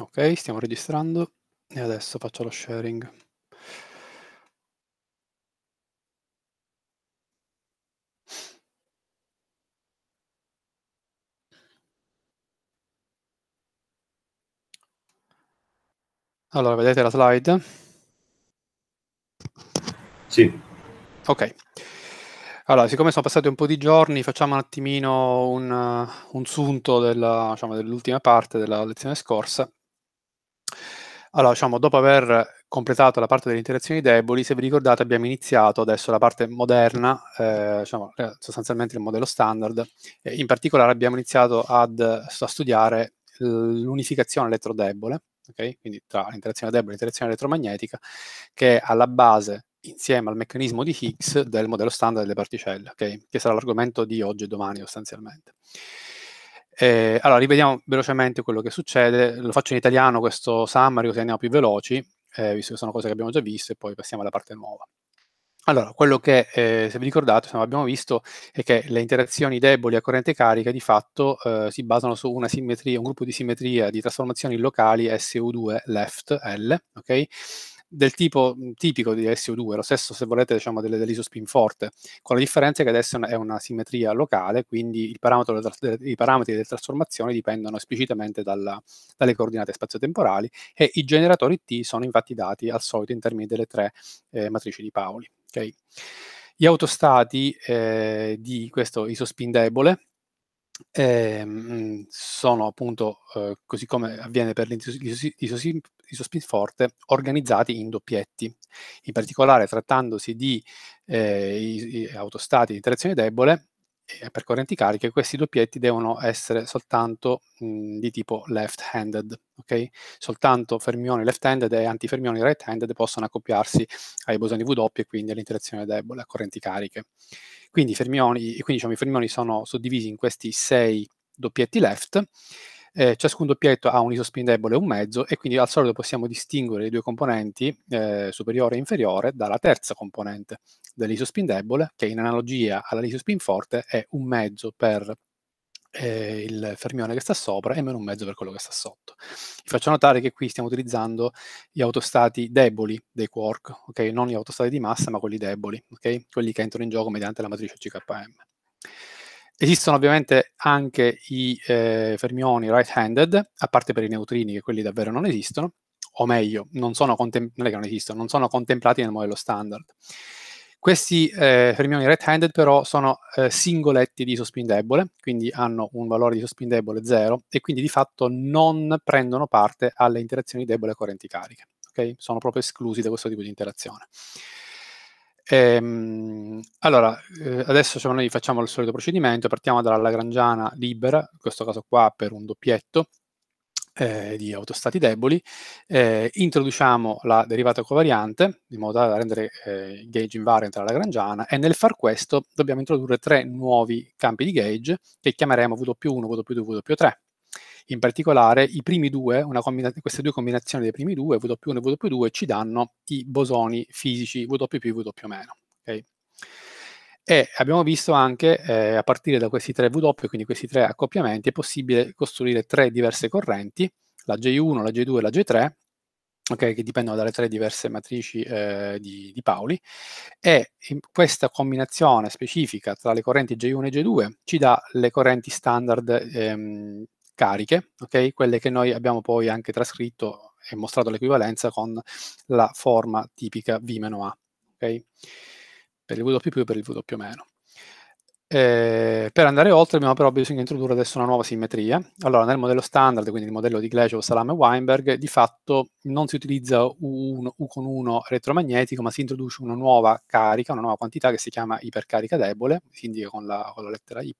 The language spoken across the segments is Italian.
Ok, stiamo registrando e adesso faccio lo sharing. Allora, vedete la slide? Sì. Ok. Allora, siccome sono passati un po' di giorni, facciamo un attimino un, un sunto diciamo, dell'ultima diciamo, dell parte della lezione scorsa allora, diciamo, dopo aver completato la parte delle interazioni deboli, se vi ricordate abbiamo iniziato adesso la parte moderna, eh, diciamo, eh, sostanzialmente il modello standard, eh, in particolare abbiamo iniziato ad, a studiare l'unificazione elettrodebole, okay? quindi tra l'interazione debole e l'interazione elettromagnetica, che è alla base insieme al meccanismo di Higgs del modello standard delle particelle, okay? che sarà l'argomento di oggi e domani sostanzialmente. Eh, allora, rivediamo velocemente quello che succede. Lo faccio in italiano questo summary così andiamo più veloci, eh, visto che sono cose che abbiamo già visto e poi passiamo alla parte nuova. Allora, quello che, eh, se vi ricordate, insomma, abbiamo visto è che le interazioni deboli a corrente carica di fatto eh, si basano su una simmetria, un gruppo di simmetria di trasformazioni locali SU2 left L, ok? del tipo tipico di SO2, lo stesso se volete diciamo delle, dell'isospin forte, con la differenza che adesso è una simmetria locale, quindi del, i parametri delle trasformazioni dipendono esplicitamente dalla, dalle coordinate spazio-temporali e i generatori T sono infatti dati al solito in termini delle tre eh, matrici di Pauli. Okay? Gli autostati eh, di questo isospin debole eh, sono appunto, eh, così come avviene per l'isospinforte, organizzati in doppietti. In particolare, trattandosi di eh, i, autostati di trazione debole, eh, per correnti cariche, questi doppietti devono essere soltanto mh, mhmm, di tipo left-handed, ok? Soltanto fermioni left-handed e antifermioni right-handed possono accoppiarsi ai bosoni W e quindi all'interazione debole a correnti cariche. Quindi, fermioni, quindi diciamo, i fermioni sono suddivisi in questi sei doppietti left eh, ciascun doppietto ha un isospin debole e un mezzo e quindi al solito possiamo distinguere le due componenti eh, superiore e inferiore dalla terza componente dell'isospin debole che in analogia all'isospin forte è un mezzo per eh, il fermione che sta sopra e meno un mezzo per quello che sta sotto. Vi faccio notare che qui stiamo utilizzando gli autostati deboli dei quark, okay? non gli autostati di massa ma quelli deboli, okay? quelli che entrano in gioco mediante la matrice CKM. Esistono ovviamente anche i eh, fermioni right-handed, a parte per i neutrini che quelli davvero non esistono, o meglio, non, sono non, non, esistono, non sono contemplati nel modello standard. Questi eh, fermioni right-handed però sono eh, singoletti di isospin debole, quindi hanno un valore di isospin debole 0 e quindi di fatto non prendono parte alle interazioni debole correnti cariche. Okay? Sono proprio esclusi da questo tipo di interazione. Ehm, allora, eh, adesso cioè, noi facciamo il solito procedimento, partiamo dalla Lagrangiana libera, in questo caso qua per un doppietto eh, di autostati deboli, eh, introduciamo la derivata covariante in modo da rendere eh, gauge invariant alla Lagrangiana e nel far questo dobbiamo introdurre tre nuovi campi di gauge che chiameremo W1, W2, W3. In particolare, i primi due, combina- queste due combinazioni dei primi due, W1 e W2, ci danno i bosoni fisici W più e W meno. Okay? E abbiamo visto anche, eh, a partire da questi tre W, quindi questi tre accoppiamenti, è possibile costruire tre diverse correnti, la J1, la J2 e la J3, Okay, che dipendono dalle tre diverse matrici eh, di, di, Pauli, e questa combinazione specifica tra le correnti J1 e J2 ci dà le correnti standard ehm, cariche, okay? quelle che noi abbiamo poi anche trascritto e mostrato l'equivalenza con la forma tipica V-A, okay? per il W più e per il W meno. Eh, per andare oltre abbiamo però bisogno di introdurre adesso una nuova simmetria. Allora, nel modello standard, quindi il modello di Glechow, Salame e Weinberg, di fatto non si utilizza U1, U con 1 elettromagnetico, ma si introduce una nuova carica, una nuova quantità che si chiama ipercarica debole, si indica con la, con la lettera Y,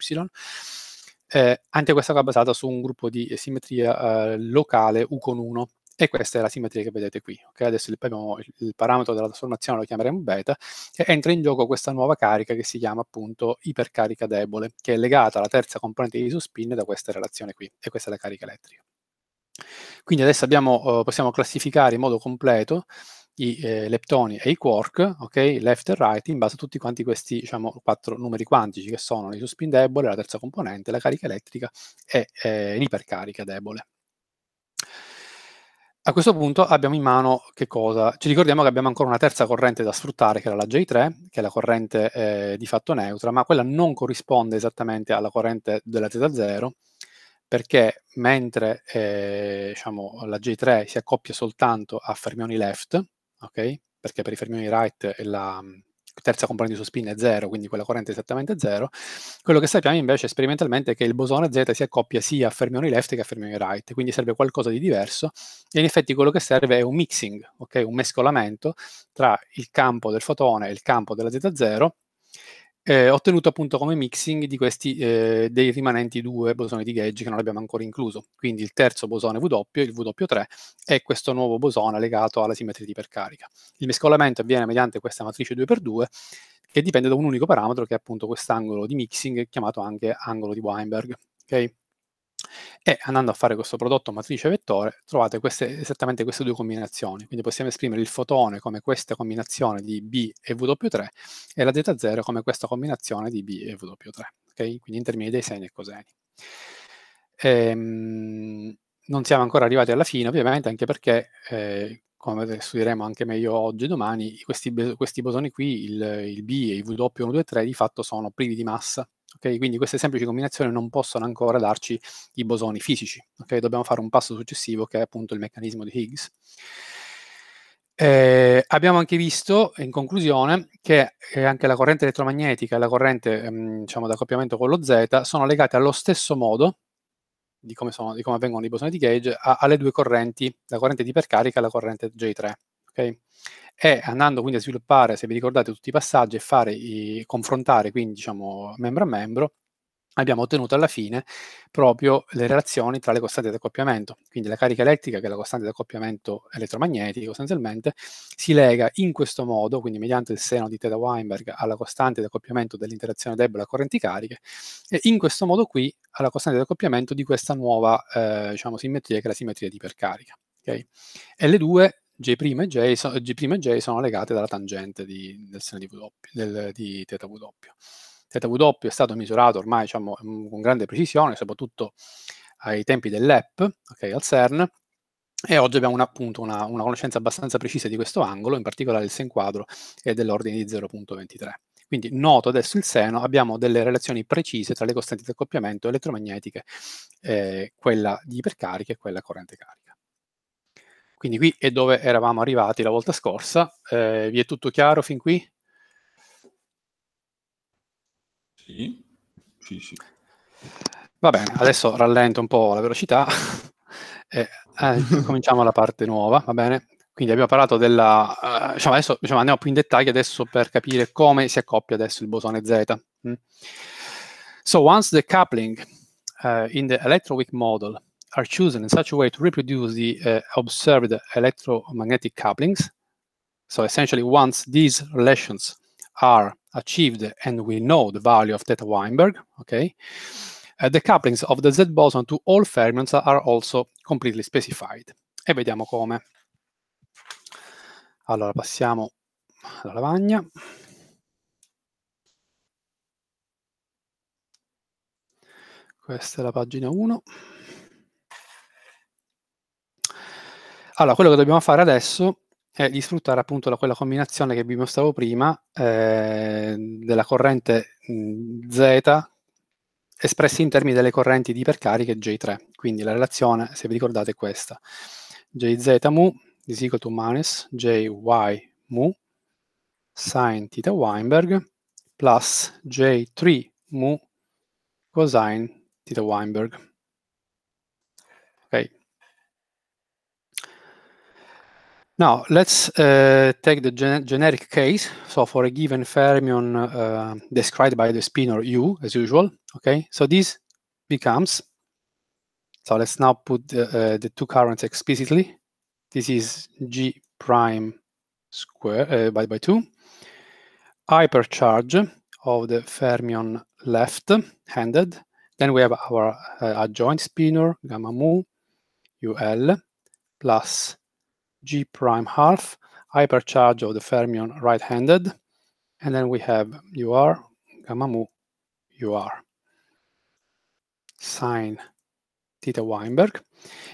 eh, anche questa era basata su un gruppo di eh, simmetria eh, locale U con 1 e questa è la simmetria che vedete qui. Okay? Adesso il, abbiamo il parametro della trasformazione lo chiameremo beta e entra in gioco questa nuova carica che si chiama appunto ipercarica debole, che è legata alla terza componente di isospin da questa relazione qui, e questa è la carica elettrica. Quindi adesso abbiamo, eh, possiamo classificare in modo completo i eh, leptoni e i quark, ok, left e right, in base a tutti quanti questi, diciamo, quattro numeri quantici che sono l'iso spin debole, la terza componente, la carica elettrica e eh, l'ipercarica debole. A questo punto abbiamo in mano che cosa? Ci ricordiamo che abbiamo ancora una terza corrente da sfruttare, che era la J3, che è la corrente eh, di fatto neutra, ma quella non corrisponde esattamente alla corrente della Z0, perché mentre eh, diciamo, la J3 si accoppia soltanto a fermioni left, ok? Perché per i fermioni right la mm, terza componente di spin è 0, quindi quella corrente è esattamente 0. Quello che sappiamo invece sperimentalmente è che il bosone Z si accoppia sia a fermioni left che a fermioni right, quindi serve qualcosa di diverso e in effetti quello che serve è un mixing, ok? Un mescolamento tra il campo del fotone e il campo della Z0 eh, ottenuto appunto come mixing di questi, eh, dei rimanenti due bosoni di gauge che non abbiamo ancora incluso. Quindi il terzo bosone W, il W3, e questo nuovo bosone legato alla simmetria di ipercarica. Il mescolamento avviene mediante questa matrice 2x2 che dipende da un unico parametro che è appunto quest'angolo di mixing chiamato anche angolo di Weinberg. Okay? E andando a fare questo prodotto matrice vettore trovate queste, esattamente queste due combinazioni. Quindi possiamo esprimere il fotone come questa combinazione di B e W3 e la Z0 come questa combinazione di B e W3. Okay? Quindi in termini dei seni e coseni. Ehm, non siamo ancora arrivati alla fine, ovviamente, anche perché eh, come studieremo anche meglio oggi e domani, questi, questi bosoni qui, il, il B e il W123, di fatto sono privi di massa. Okay? Quindi queste semplici combinazioni non possono ancora darci i bosoni fisici. Okay? Dobbiamo fare un passo successivo che è appunto il meccanismo di Higgs. Eh, abbiamo anche visto, in conclusione, che eh, anche la corrente elettromagnetica e la corrente mm, diciamo, d'accoppiamento con lo Z sono legate allo stesso modo di come, sono, di come avvengono i bosoni di gauge, ha, ha, due correnti, la corrente di percarica e la corrente J3. Okay? E andando quindi a sviluppare, se vi ricordate, tutti i passaggi e fare i, confrontare quindi diciamo membro a membro, abbiamo ottenuto alla fine proprio le relazioni tra le costanti di accoppiamento. Quindi la carica elettrica, che è la costante di accoppiamento elettromagnetico sostanzialmente, si lega in questo modo, quindi mediante il seno di Theta Weinberg, alla costante di accoppiamento dell'interazione debole a correnti cariche, e in questo modo qui alla costante di accoppiamento di questa nuova eh, diciamo, simmetria, che è la simmetria di ipercarica. Okay? E le due, G' e J, so, G' e J sono legate dalla tangente di, del seno di, w, del, di θW. W è stato misurato ormai diciamo, mm, con grande precisione, soprattutto ai tempi dell'EP, okay, al CERN, e oggi abbiamo una, appunto una, una, conoscenza abbastanza precisa di questo angolo, in particolare del sen quadro e dell'ordine di 0.23. Quindi noto adesso il seno, abbiamo delle relazioni precise tra le costanti di accoppiamento elettromagnetiche, eh, quella di ipercarica e quella corrente carica. Quindi qui è dove eravamo arrivati la volta scorsa. Eh, vi è tutto chiaro fin qui? Sì, sì, sì. Va bene, adesso rallento un po' la velocità e eh, cominciamo la parte nuova, va bene? Quindi abbiamo parlato della... Eh, diciamo adesso diciamo, andiamo più in dettaglio adesso per capire come si accoppia adesso il bosone Z. Mm. So once the coupling uh, in the electroweak model are chosen in such a way to reproduce the uh, observed electromagnetic couplings, so essentially once these relations are achieved and we know the value of theta Weinberg, okay, uh, the couplings of the Z boson to all fermions are also completely specified. E vediamo come. Allora passiamo alla lavagna. Questa è la pagina 1. Allora, quello che dobbiamo fare adesso è eh, di sfruttare appunto la, quella combinazione che vi mostravo prima eh, della corrente mhmm, Z espressa in termini delle correnti di ipercariche J3. Quindi la relazione, se vi ricordate, è questa. Jz mu is equal to minus Jy mu sine theta Weinberg plus J3 mu cosine theta Weinberg. Now, let's uh, take the gen generic case. So for a given fermion uh, described by the spin or U, as usual, okay? So this becomes, so let's now put the, uh, the two currents explicitly. This is G prime square uh, by, by 2. Hypercharge of the fermion left-handed. Then we have our uh, adjoint spinor, gamma mu, UL, plus G prime half, hypercharge of the fermion right-handed, and then we have UR, gamma mu, UR, sine theta Weinberg.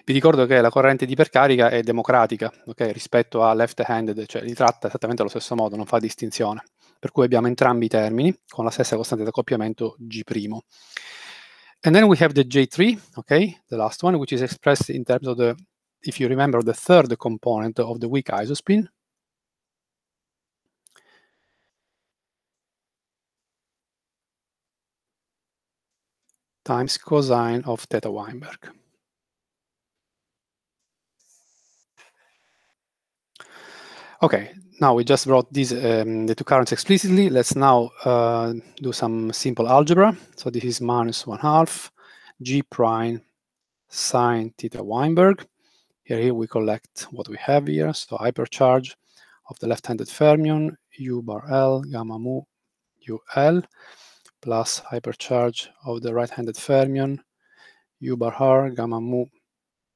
Vi ricordo che la corrente di ipercarica è democratica okay, rispetto a left-handed, cioè li tratta esattamente allo stesso modo, non fa distinzione. Per cui abbiamo entrambi i termini con la stessa costante di accoppiamento G'. And then we have the J3, okay, the last one, which is expressed in terms of the if you remember, the third component of the weak isospin. times cosine of theta Weinberg. Okay, now we just brought these um, the two currents explicitly. Let's now uh, do some simple algebra. So this is minus one half g prime sine theta Weinberg here we collect what we have here, so hypercharge of the left-handed fermion, U bar L, gamma mu UL, plus hypercharge of the right-handed fermion, U bar R, gamma mu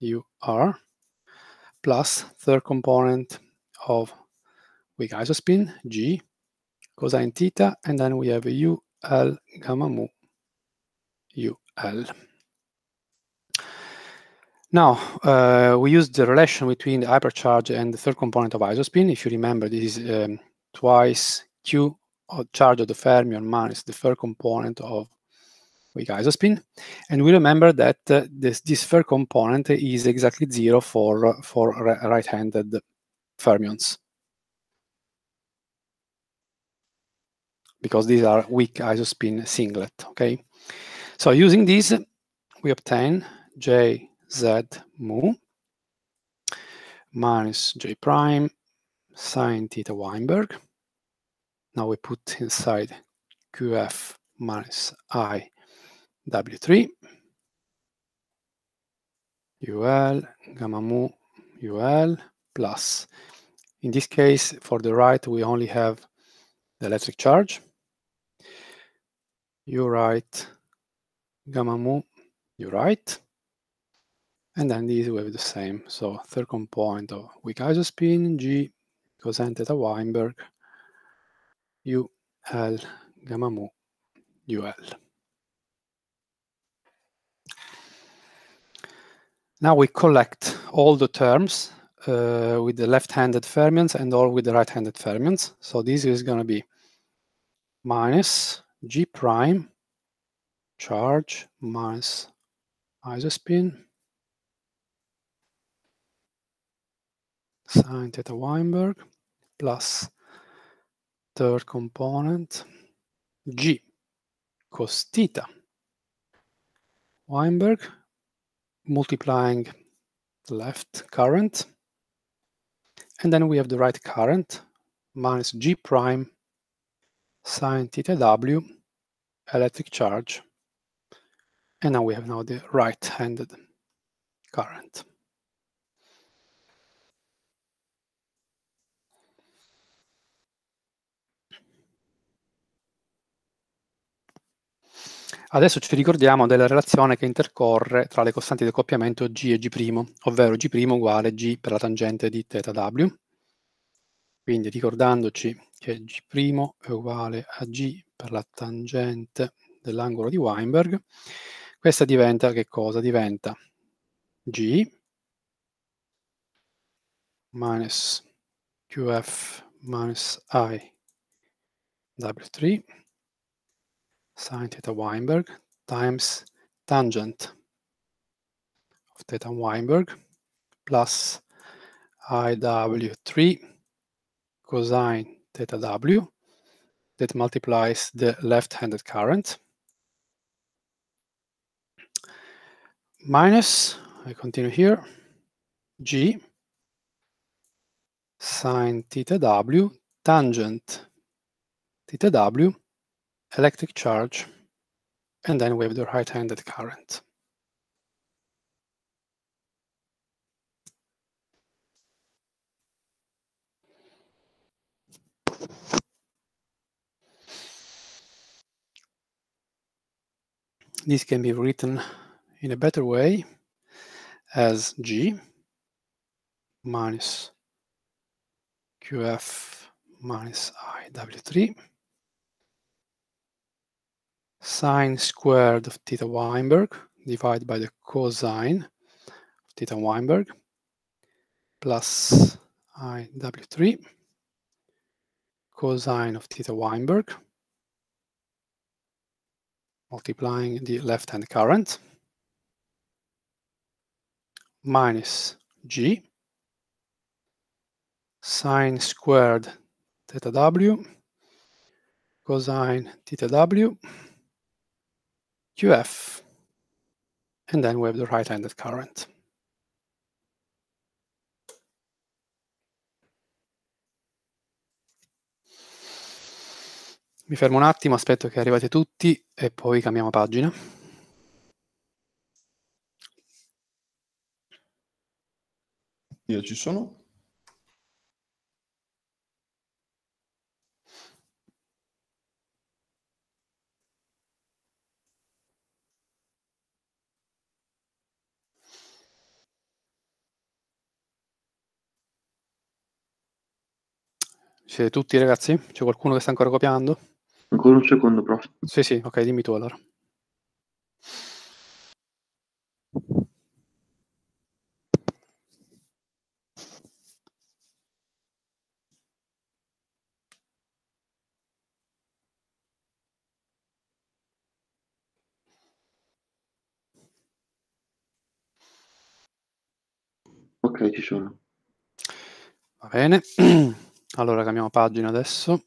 UR, plus third component of weak isospin, G, cosine theta, and then we have U L gamma mu UL. Now, uh, we used the relation between the hypercharge and the third component of isospin. If you remember, this is um, twice Q uh, charge of the fermion minus the third component of weak isospin. And we remember that uh, this, this third component is exactly zero for, uh, for right-handed fermions. Because these are weak isospin singlet, okay? So using this, we obtain J z mu minus j prime sine theta Weinberg. Now we put inside qf minus i w3 ul gamma mu ul plus. In this case, for the right, we only have the electric charge. You write gamma mu, you write and then these will be the same. So third component of weak isospin, G cosine theta Weinberg, U L gamma mu U L. Now we collect all the terms uh, with the left-handed fermions and all with the right-handed fermions. So this is going to be minus G prime charge minus isospin sine theta Weinberg plus third component g cos theta Weinberg multiplying the left current and then we have the right current minus g prime sine theta w electric charge and now we have now the right-handed current. Adesso ci ricordiamo della relazione che intercorre tra le costanti di accoppiamento g e g', ovvero g' uguale g per la tangente di θw. Quindi ricordandoci che g' è uguale a g per la tangente dell'angolo di Weinberg, questa diventa che cosa? Diventa g minus qf minus i w3 sine theta Weinberg times tangent of theta Weinberg plus IW3 cosine theta W that multiplies the left-handed current minus, I continue here, G sine theta W tangent theta W electric charge, and then we have the right-handed current. This can be written in a better way as G minus QF minus IW3 sine squared of theta Weinberg divided by the cosine of theta Weinberg plus IW3 cosine of theta Weinberg multiplying the left-hand current minus G sine squared theta W cosine theta W QF, and then we have the right-handed current. Mi fermo un attimo, aspetto che arrivate tutti e poi cambiamo pagina. Io ci sono. Siete tutti ragazzi? C'è qualcuno che sta ancora copiando? Ancora un secondo, prof. Sì, sì, ok, dimmi tu allora. Ok, ci sono. Va bene. Allora cambiamo pagina adesso.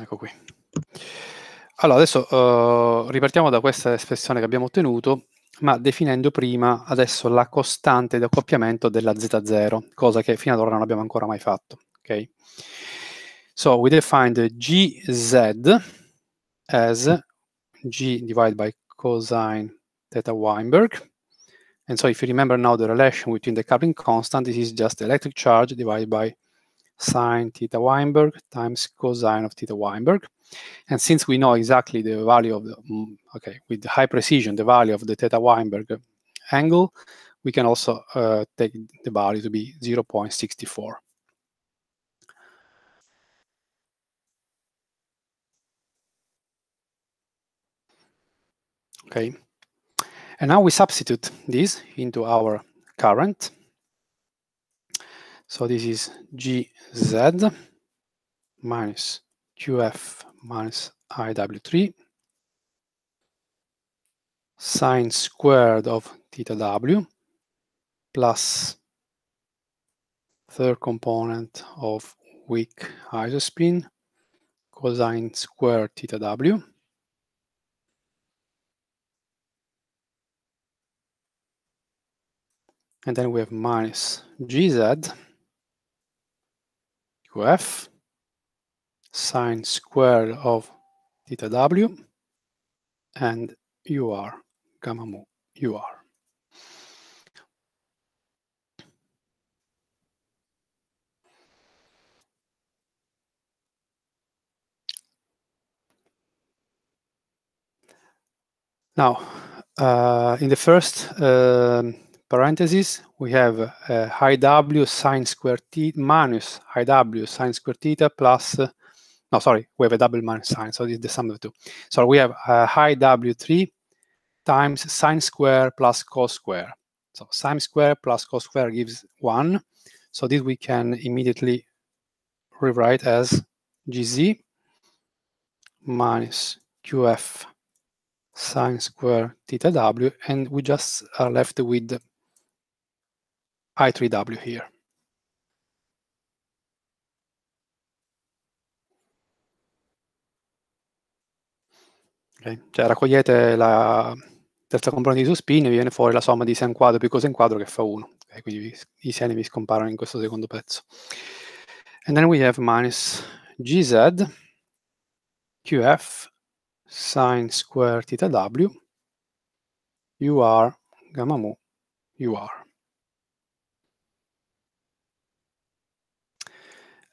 Ecco qui. Allora, adesso uh, ripartiamo da questa espressione che abbiamo ottenuto, ma definendo prima adesso la costante di accoppiamento della z0, cosa che fino ad ora non abbiamo ancora mai fatto. Okay? So we define the gz as g divided by cosine theta Weinberg. And so if you remember now the relation between the coupling constant, this is just the electric charge divided by sine theta Weinberg times cosine of theta Weinberg. And since we know exactly the value of the, mm, okay, with high precision, the value of the theta Weinberg angle, we can also uh, take the value to be 0.64. Okay. And now we substitute this into our current. So this is GZ minus QF minus IW3 sine squared of theta W plus third component of weak isospin cosine squared theta W And then we have minus gz qf sine square of theta w and ur gamma mu ur. Now, uh, in the first um, parentheses, we have uh, high W sine square theta minus high W sine square theta plus, uh, no, sorry, we have a double minus sign, so this is the sum of the two. So we have uh, high W3 times sine square plus cos square. So sine square plus cos square gives 1. So this we can immediately rewrite as gz minus qf sine square theta w, and we just are left with I3W here. Okay. Cioè raccogliete la terza componente di suspin e viene fuori la somma di sen quadro più cosen quadro che fa 1. Okay, quindi vi, i seni vi scomparono in questo secondo pezzo. And then we have minus gz qf sine square theta w ur gamma mu ur.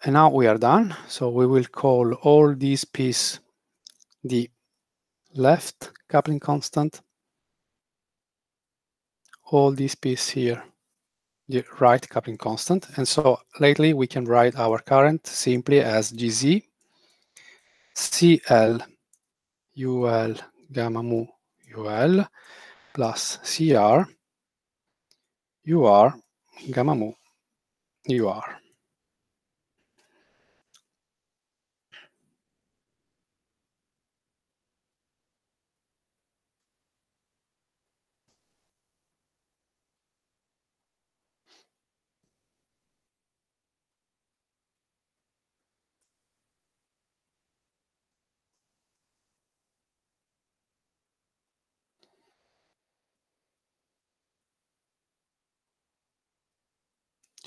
and now we are done. So we will call all these pieces the left coupling constant, all these pieces here, the right coupling constant. And so lately we can write our current simply as Gz Cl UL gamma mu UL plus CR UR gamma mu UR.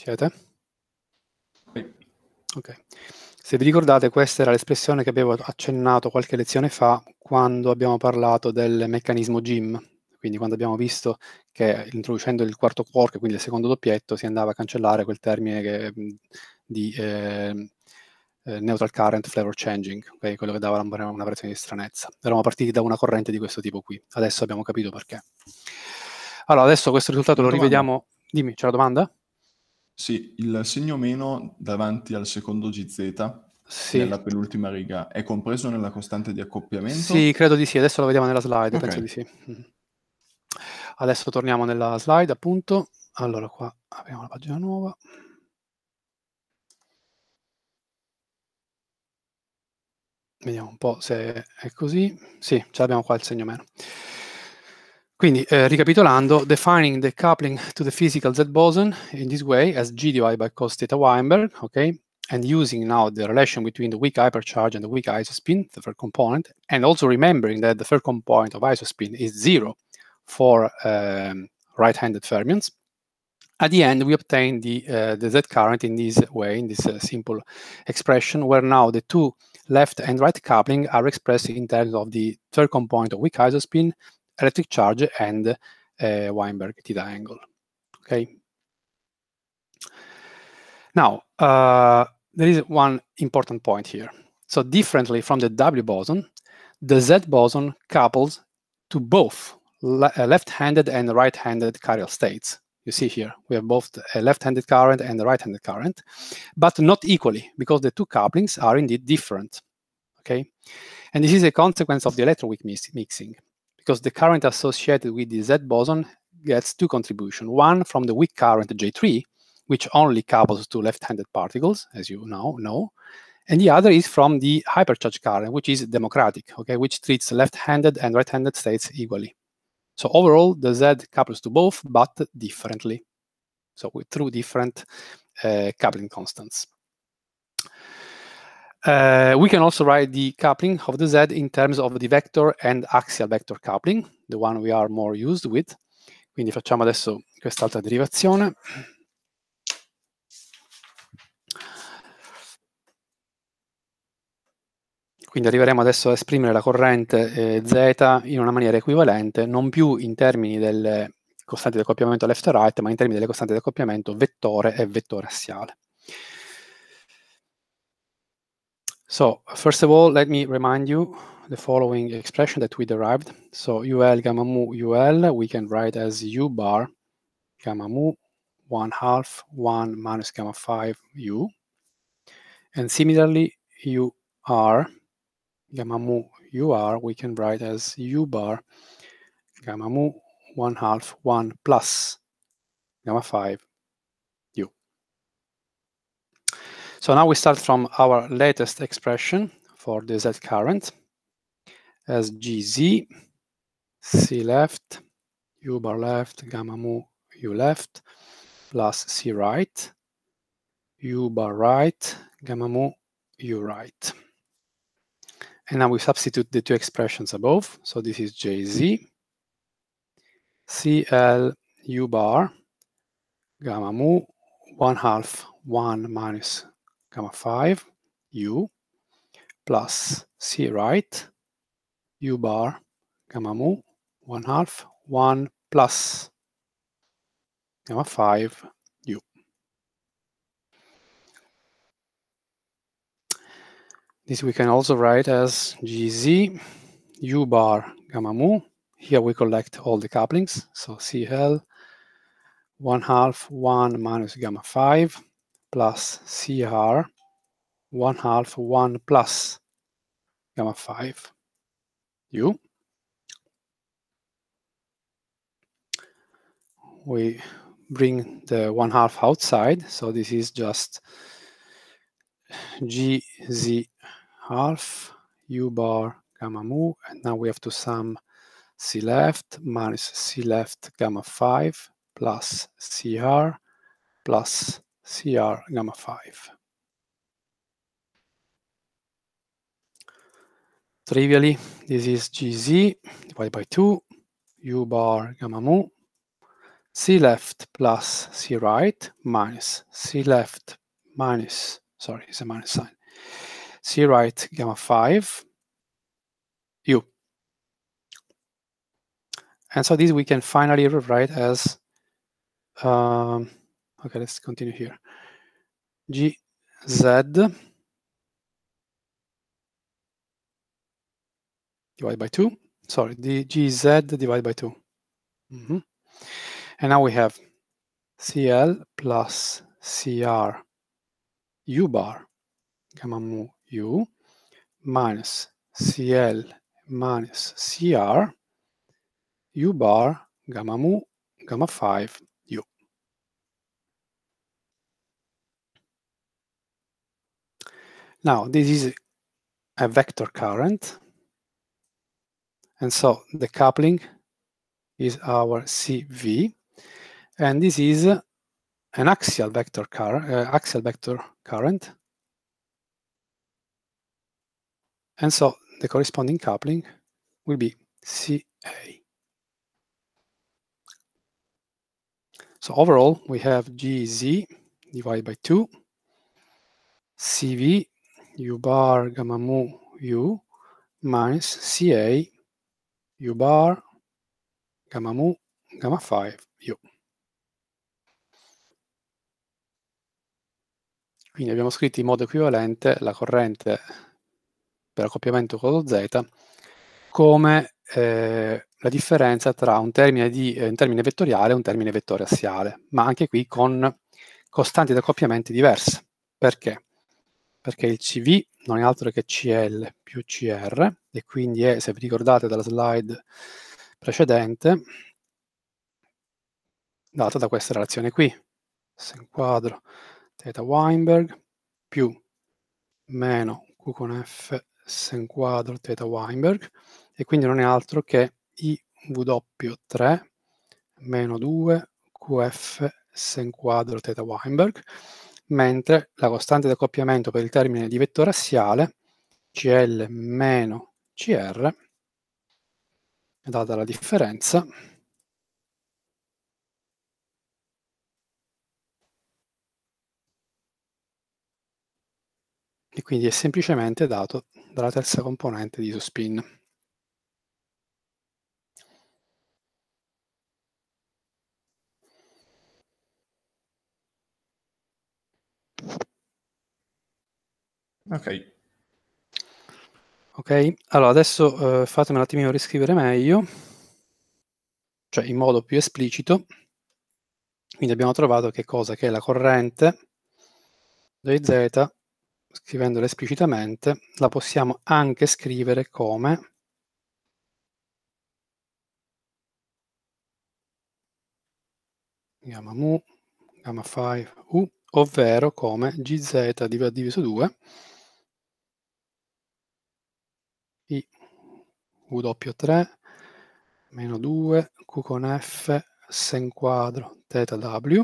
Siete? Sì. Ok. Se vi ricordate, questa era l'espressione che avevo accennato qualche lezione fa quando abbiamo parlato del meccanismo GIM, quindi quando abbiamo visto che introducendo il quarto quark, quindi il secondo doppietto, si andava a cancellare quel termine che, mm, di ehm, eh, neutral current flavor changing, okay? quello che dava una variazione di stranezza. Eravamo partiti da una corrente di questo tipo qui, adesso abbiamo capito perché. Allora, adesso questo risultato lo rivediamo. Dimmi, c'è la domanda? Sì, il segno meno davanti al secondo GZ, sì. nella penultima riga, è compreso nella costante di accoppiamento? Sì, credo di sì, adesso lo vediamo nella slide, okay. penso di sì. Mm. Adesso torniamo nella slide, appunto. Allora, qua abbiamo la pagina nuova. Vediamo un po' se è così. Sì, ce l'abbiamo qua il segno meno. Quindi, eh, ricapitolando, defining the coupling to the physical Z boson in this way as G divided by cos theta Weinberg, okay, and using now the relation between the weak hypercharge and the weak isospin, the third component, and also remembering that the third component of isospin is zero for um, right-handed fermions. At the end, we obtain the, uh, the Z current in this way, in this uh, simple expression, where now the two left and right coupling are expressed in terms of the third component of weak isospin electric charge and eh, Weinberg theta angle. Okay. Now, uh, there is one important point here. So differently from the W boson, the Z boson couples to both uh, left-handed and right-handed carrier states. You see here, we have both a left-handed current and a right-handed current, but not equally because the two couplings are indeed different. Okay, and this is a consequence of the electroweak mix mixing because the current associated with the Z boson gets two contributions. One from the weak current J3, which only couples to left-handed particles, as you now know. And the other is from the hypercharged current, which is democratic, okay, which treats left-handed and right-handed states equally. So overall, the Z couples to both, but differently. So with through different uh, coupling constants. Uh, we can also write the coupling of the Z in terms of the vector and axial vector coupling, the one we are more used with. Quindi facciamo adesso quest'altra derivazione. Quindi arriveremo adesso a esprimere la corrente eh, Z in una maniera equivalente, non più in termini delle costanti di accoppiamento left right, ma in termini delle costanti di accoppiamento vettore e vettore assiale. So first of all, let me remind you the following expression that we derived. So UL gamma mu UL, we can write as U bar gamma mu 1 half 1 minus gamma 5 U. And similarly, UR gamma mu UR, we can write as U bar gamma mu 1 half 1 plus gamma 5 So now we start from our latest expression for the Z current as Gz, C left, U bar left, gamma mu U left, plus C right, U bar right, gamma mu U right. And now we substitute the two expressions above. So this is Jz, Cl U bar, gamma mu, 1 half 1 minus Gamma 5 u plus c right u bar gamma mu 1 half 1 plus gamma 5 u. This we can also write as gz u bar gamma mu. Here we collect all the couplings, so cl 1 half 1 minus gamma 5 plus CR, 1 half 1 plus gamma 5 u. We bring the 1 half outside, so this is just gz half u bar gamma mu, and now we have to sum c left minus c left gamma 5 plus cr plus CR gamma 5. Trivially, this is GZ divided by 2, U bar gamma mu, C left plus C right minus C left minus, sorry, it's a minus sign, C right gamma 5, U. And so this we can finally rewrite as um, Okay, let's continue here. GZ divided by 2. Sorry, the GZ divided by 2. Mm -hmm. And now we have CL plus CR U bar gamma mu U minus CL minus CR U bar gamma mu gamma 5 Now, this is a vector current. And so the coupling is our CV. And this is an axial vector, car, uh, axial vector current. And so the corresponding coupling will be CA. So overall, we have GZ divided by 2, CV U bar gamma mu u minus ca U bar gamma mu gamma 5 u. Quindi abbiamo scritto in modo equivalente la corrente per accoppiamento con lo z come eh, la differenza tra un termine, di, eh, un termine vettoriale e un termine vettore assiale, ma anche qui con costanti di accoppiamento diverse. Perché? perché il CV non è altro che CL più CR e quindi è, se vi ricordate dalla slide precedente, data da questa relazione qui. Se inquadro θ Weinberg più meno Q con F se inquadro θ Weinberg e quindi non è altro che IW3 meno 2 QF se inquadro θ Weinberg mentre la costante d'accoppiamento per il termine di vettore assiale, CL-CR, è data la differenza, e quindi è semplicemente dato dalla terza componente di isospin. Ok. Ok, allora adesso eh, fatemi un attimino riscrivere meglio, cioè in modo più esplicito. Quindi abbiamo trovato che cosa? Che la corrente di Z, scrivendola esplicitamente, la possiamo anche scrivere come gamma mu, gamma phi u, ovvero come gz diviso 2 W3, meno 2, Q con F, sen quadro, θ W,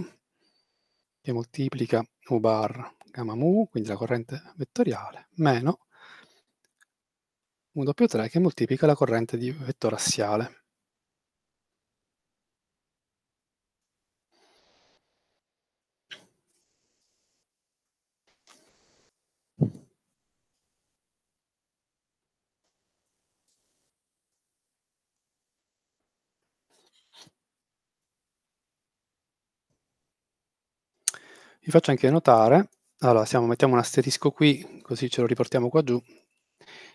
che moltiplica U bar gamma mu, quindi la corrente vettoriale, meno W3 che moltiplica la corrente di vettore assiale. Vi faccio anche notare, allora siamo, mettiamo un asterisco qui, così ce lo riportiamo qua giù,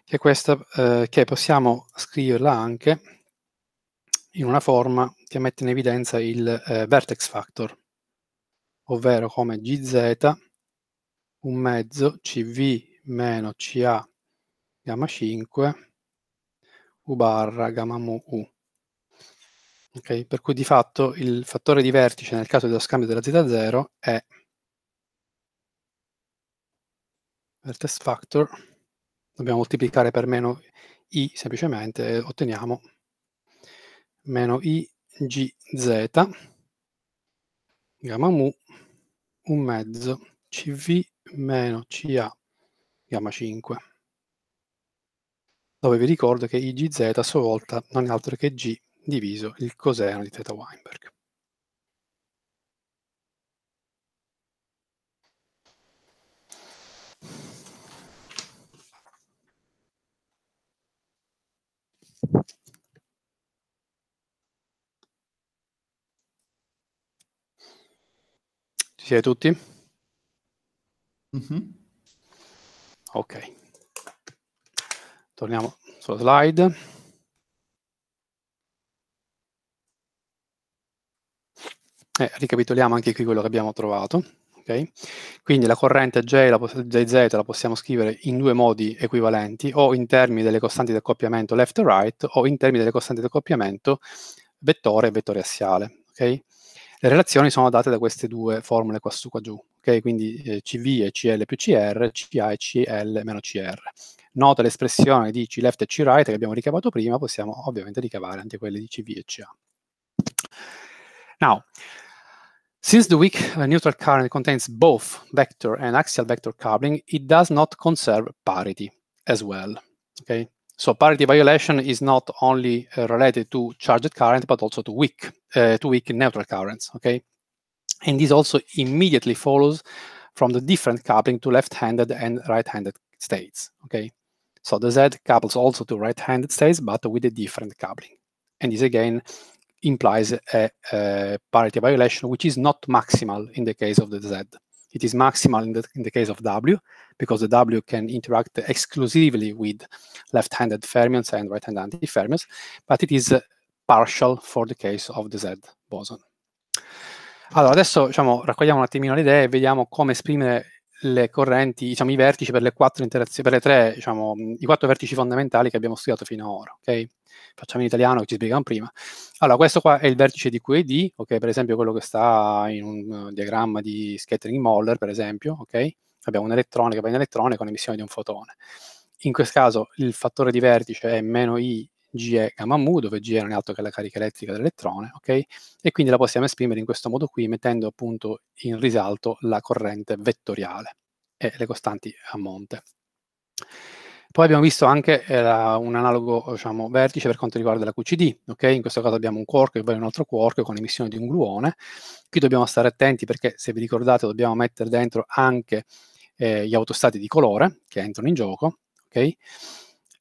che, questa, eh, che possiamo scriverla anche in una forma che mette in evidenza il eh, vertex factor, ovvero come gz un mezzo cv meno ca gamma 5 u barra gamma mu u. Okay? Per cui di fatto il fattore di vertice nel caso dello scambio della z0 è del test factor, dobbiamo moltiplicare per meno i semplicemente e otteniamo meno i gz gamma mu un mezzo cv meno ca gamma 5 dove vi ricordo che igz a sua volta non è altro che g diviso il coseno di θ Weinberg. Siete tutti? Mm-hmm. Ok. Torniamo sulla slide. Eh, ricapitoliamo anche qui quello che abbiamo trovato. Okay? Quindi la corrente J, la, JZ la possiamo scrivere in due modi equivalenti, o in termini delle costanti di accoppiamento left right, o in termini delle costanti di accoppiamento vettore e vettore assiale. Okay? Le relazioni sono date da queste due formule qua su qua giù, ok? Quindi eh, CV e CL più CR, CA e CL meno CR. Nota l'espressione di C left e C right che abbiamo ricavato prima, possiamo ovviamente ricavare anche quelle di CV e CA. Now, Since the weak uh, neutral current contains both vector and axial vector coupling, it does not conserve parity as well. Okay? So parity violation is not only uh, related to charged current, but also to weak, uh, to weak neutral currents, okay? And this also immediately follows from the different coupling to left-handed and right-handed states, okay? So the Z couples also to right-handed states, but with a different coupling. And this again implies a, a parity violation, which is not maximal in the case of the Z. It is maximal in the, in the case of W, because the W can interact exclusively with left-handed fermions and right-handed antifermions, but it is uh, partial for the case of the Z boson. Allora, adesso diciamo, raccogliamo un attimino le idee e vediamo come esprimere le correnti, diciamo, i vertici per le quattro interazioni, per le tre, diciamo, i quattro vertici fondamentali che abbiamo studiato fino ad ora, ok? Facciamo in italiano che ci spiegavamo prima. Allora, questo qua è il vertice di QED, ok? Per esempio quello che sta in un eh, diagramma di scattering Moller, per esempio, ok? Abbiamo un elettrone che va in elettrone con emissione di un fotone. In questo caso il fattore di vertice è meno I G è gamma mu, dove G non è altro che la carica elettrica dell'elettrone, ok? E quindi la possiamo esprimere in questo modo qui, mettendo appunto in risalto la corrente vettoriale e le costanti a monte. Poi abbiamo visto anche eh, un analogo diciamo, vertice per quanto riguarda la QCD, ok? In questo caso abbiamo un quark e poi un altro quark con emissione di un gluone. Qui dobbiamo stare attenti perché, se vi ricordate, dobbiamo mettere dentro anche eh, gli autostati di colore che entrano in gioco, ok?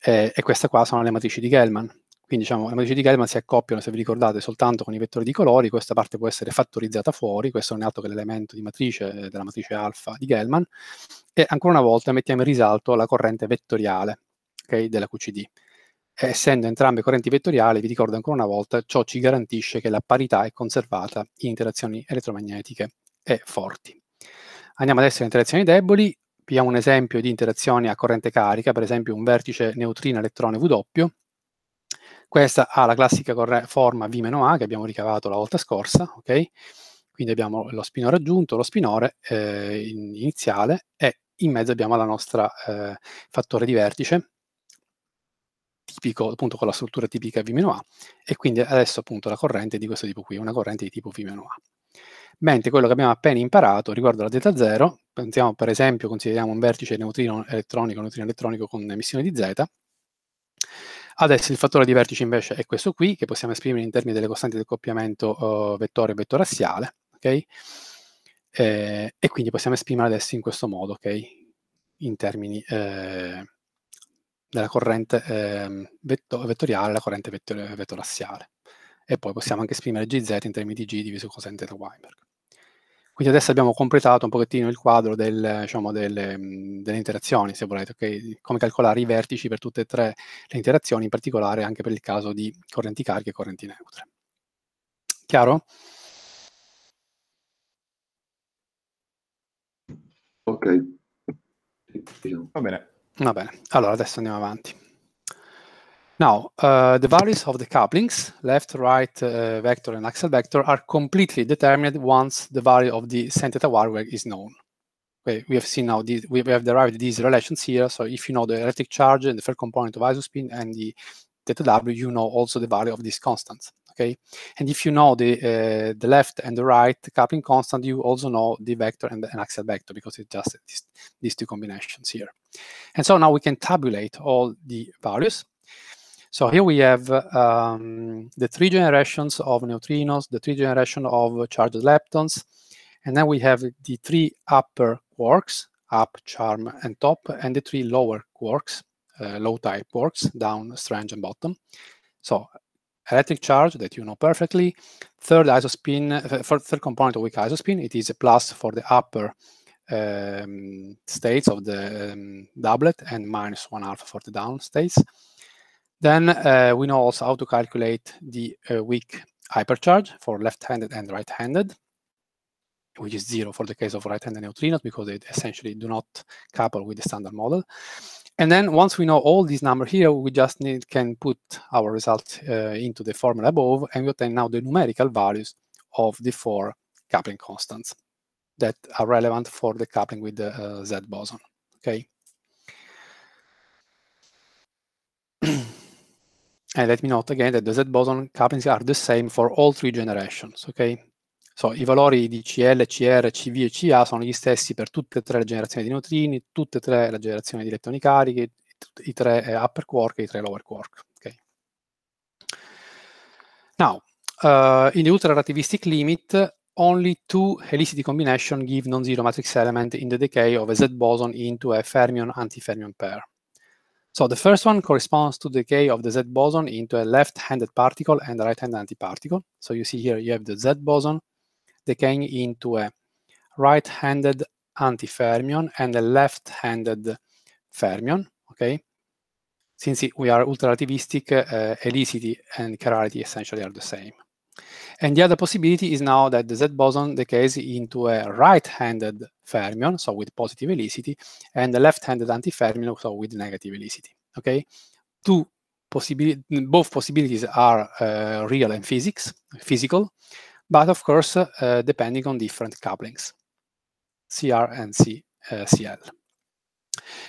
eh, e queste qua sono le matrici di Gellman. Quindi diciamo, le matrici di Gellman si accoppiano, se vi ricordate, soltanto con i vettori di colori, questa parte può essere fattorizzata fuori, questo non è altro che l'elemento di matrice, eh, della matrice alfa di Gellman, e ancora una volta mettiamo in risalto la corrente vettoriale okay, della QCD essendo entrambe correnti vettoriali, vi ricordo ancora una volta, ciò ci garantisce che la parità è conservata in interazioni elettromagnetiche e forti. Andiamo adesso alle interazioni deboli, abbiamo un esempio di interazione a corrente carica, per esempio un vertice neutrino-elettrone W, questa ha la classica forma V-A che abbiamo ricavato la volta scorsa, ok? Quindi abbiamo lo spinore aggiunto, lo spinore eh, iniziale e in mezzo abbiamo la nostra eh, fattore di vertice, tipico appunto con la struttura tipica V-A e quindi adesso appunto la corrente di questo tipo qui, una corrente di tipo V-A mentre quello che abbiamo appena imparato riguardo alla z 0, pensiamo per esempio, consideriamo un vertice neutrino elettronico, neutrino elettronico con emissione di z, adesso il fattore di vertice invece è questo qui, che possiamo esprimere in termini delle costanti del accoppiamento uh, oh, vettore e vettore assiale, ok? Eh, e quindi possiamo esprimere adesso in questo modo, ok? In termini eh, della corrente eh, vettor vettoriale, la corrente vettor vettorassiale. E poi possiamo anche esprimere gz in termini di g diviso cosente da Weinberg. Quindi adesso abbiamo completato un pochettino il quadro del, diciamo, delle, mm, delle, interazioni, se volete, okay? come calcolare i vertici per tutte e tre le interazioni, in particolare anche per il caso di correnti cariche e correnti neutre. Chiaro? Ok. Va bene. Va bene. Allora, adesso andiamo avanti. Now, uh, the values of the couplings, left, right uh, vector and axial vector, are completely determined once the value of the sin theta warweg is known. Okay, we have seen now, we have derived these relations here. So if you know the electric charge and the first component of isospin and the theta w, you know also the value of these constants. Okay, and if you know the uh, the left and the right coupling constant, you also know the vector and the and axial vector because it's just these, these two combinations here. And so now we can tabulate all the values. So here we have um, the three generations of neutrinos, the three generation of charged leptons, and then we have the three upper quarks, up, charm, and top, and the three lower quarks, uh, low type quarks, down, strange, and bottom. So electric charge that you know perfectly, third isospin, uh, third component of weak isospin, it is a plus for the upper um, states of the um, doublet and minus one alpha for the down states. Then uh, we know also how to calculate the uh, weak hypercharge for left-handed and right-handed, which is zero for the case of right-handed neutrinos because they essentially do not couple with the standard model. And then once we know all these numbers here, we just need can put our results uh, into the formula above and we obtain now the numerical values of the four coupling constants that are relevant for the coupling with the uh, Z boson, okay? And eh, let me note again that the Z boson couplings are the same for all three generations, ok? So, i valori di CL, CR, CV e CA sono gli stessi per tutte e tre le generazioni di neutrini, tutte e tre la generazione di elettroni carichi, i tre eh, upper quark e i tre lower quark, ok? Now, uh, in the ultra-relativistic limit, only two helicity combinations give non-zero matrix element in the decay of a Z boson into a fermion-antifermion pair. So the first one corresponds to decay of the Z boson into a left-handed particle and a right-handed antiparticle. So you see here you have the Z boson decaying into a right-handed antifermion and a left-handed fermion, okay? Since we are ultra-relativistic, uh, helicity uh, and chirality essentially are the same. And the other possibility is now that the Z boson decays into a right-handed fermion, so with positive helicity, and a left-handed antifermion, so with negative helicity. Okay, two possibilities. both possibilities are uh, real and physics, physical, but of course uh, depending on different couplings, CR and C, uh, CL.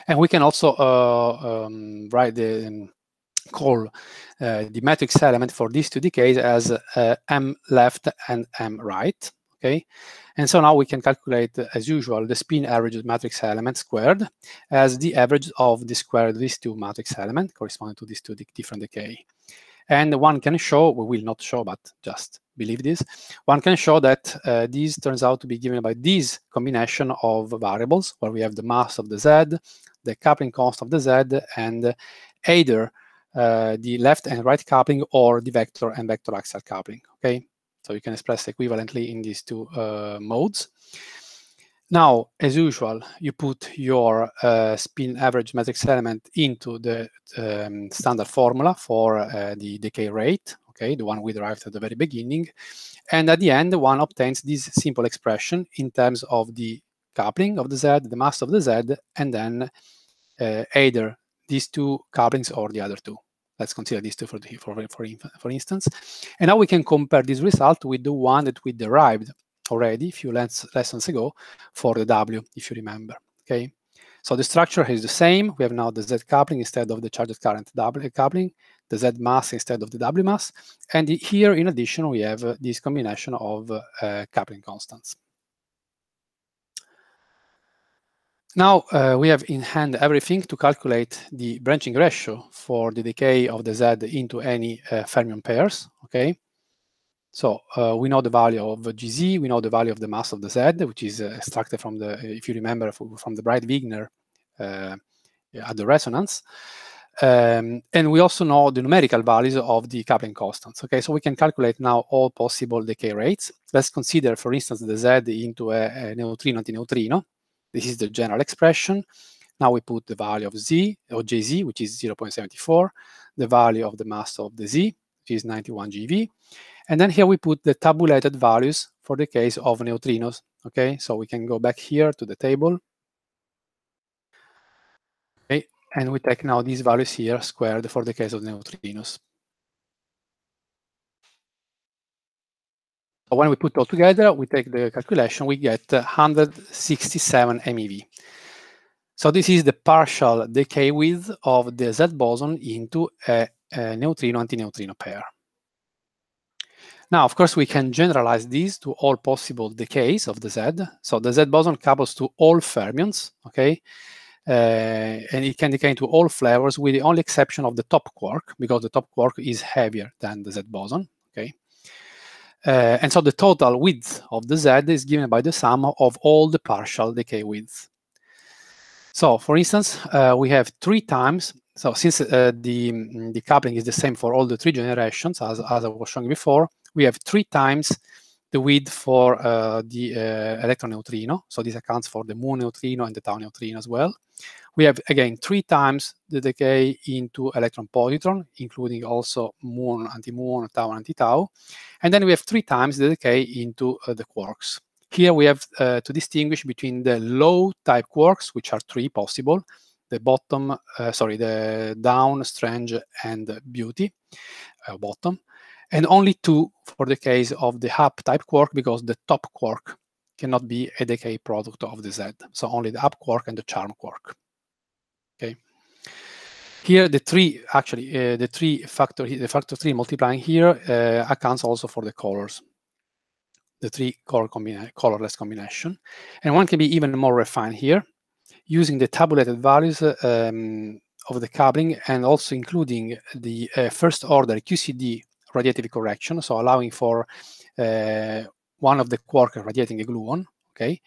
And we can also uh, um, write the um, call uh, the matrix element for these two decays as uh, m left and m right. Okay, and so now we can calculate, as usual, the spin average of matrix element squared as the average of the square of these two matrix elements corresponding to these two different decay. And one can show, we will not show, but just believe this, one can show that uh, this turns out to be given by this combination of variables, where we have the mass of the Z, the coupling constant of the Z, and either uh, the left and right coupling or the vector and vector axial coupling. Okay, so you can express equivalently in these two uh, modes. Now, as usual, you put your uh, spin average matrix element into the um, standard formula for uh, the decay rate, okay, the one we derived at the very beginning. And at the end, one obtains this simple expression in terms of the coupling of the Z, the mass of the Z, and then uh, either these two couplings or the other two. Let's consider these two for, the, for, for, for instance. And now we can compare this result with the one that we derived already a few less, lessons ago for the W, if you remember, okay? So the structure is the same. We have now the Z coupling instead of the charged current W coupling, the Z mass instead of the W mass. And here, in addition, we have uh, this combination of uh, coupling constants. Now uh, we have in hand everything to calculate the branching ratio for the decay of the Z into any uh, fermion pairs, okay? So uh, we know the value of GZ, we know the value of the mass of the Z, which is uh, extracted from the, uh, if you remember, from the Bright-Wigner uh, at the resonance. Um, and we also know the numerical values of the coupling constants, okay? So we can calculate now all possible decay rates. Let's consider, for instance, the Z into a, a neutrino antineutrino this is the general expression. Now we put the value of z or jz, which is 0.74, the value of the mass of the z, which is 91 GeV. And then here we put the tabulated values for the case of neutrinos. Okay, so we can go back here to the table. Okay, and we take now these values here squared for the case of neutrinos. when we put all together, we take the calculation, we get 167 MeV. So this is the partial decay width of the Z boson into a, a neutrino-antineutrino pair. Now, of course, we can generalize this to all possible decays of the Z. So the Z boson couples to all fermions, okay? Uh, and it can decay into all flavors with the only exception of the top quark, because the top quark is heavier than the Z boson, okay? Uh, and so the total width of the Z is given by the sum of all the partial decay widths. So for instance, uh, we have three times, so since uh, the, mm, the coupling is the same for all the three generations, as, as I was showing before, we have three times the width for uh, the uh, electron neutrino. So this accounts for the moon neutrino and the tau neutrino as well. We have, again, three times the decay into electron-positron, including also muon, anti-muon, tau, anti-tau. And then we have three times the decay into uh, the quarks. Here we have uh, to distinguish between the low-type quarks, which are three possible, the bottom, uh, sorry, the down, strange, and beauty, uh, bottom, and only two for the case of the up-type quark, because the top quark cannot be a decay product of the Z. So only the up quark and the charm quark. Okay. Here, the three actually uh, the three factor the factor three multiplying here uh, accounts also for the colors, the three color combina colorless combination, and one can be even more refined here, using the tabulated values um, of the coupling and also including the uh, first order QCD radiative correction, so allowing for uh, one of the quark radiating a gluon. Okay,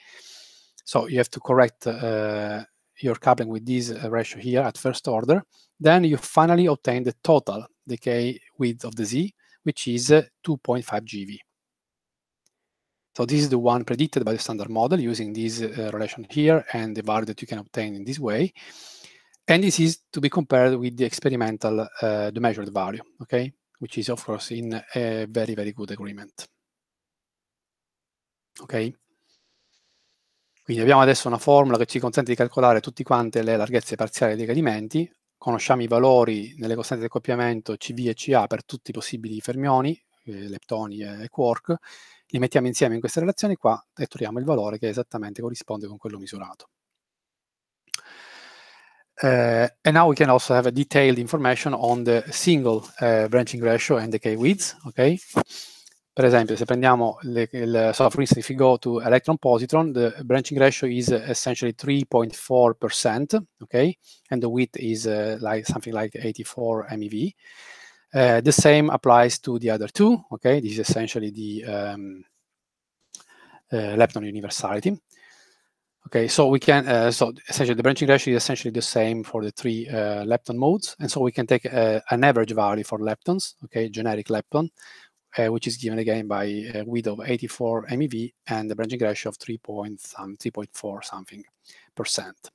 so you have to correct uh, your coupling with this uh, ratio here at first order, then you finally obtain the total decay width of the Z, which is uh, 2.5 GV. So this is the one predicted by the standard model using this uh, relation here and the value that you can obtain in this way. And this is to be compared with the experimental, uh, the measured value, okay? Which is, of course, in a very, very good agreement. Okay. Quindi abbiamo adesso una formula che ci consente di calcolare tutte quante le larghezze parziali dei cadimenti, conosciamo i valori nelle costanti di accoppiamento CV e CA per tutti i possibili fermioni, eh, leptoni e quark, li mettiamo insieme in queste relazioni qua e troviamo il valore che esattamente corrisponde con quello misurato. Uh, eh, and now we can also have a detailed information on the single uh, branching ratio and the k-widths, okay? per esempio, se prendiamo le, il, so for instance, if you go to electron positron, the branching ratio is essentially 3.4%, okay? And the width is uh, like something like 84 MeV. Uh, the same applies to the other two, okay? This is essentially the um, uh, lepton universality. Okay, so we can, uh, so essentially the branching ratio is essentially the same for the three uh, lepton modes. And so we can take uh, an average value for leptons, okay, generic lepton, uh, which is given again by a uh, width of 84 MeV and the branching ratio of 3.4 something percent.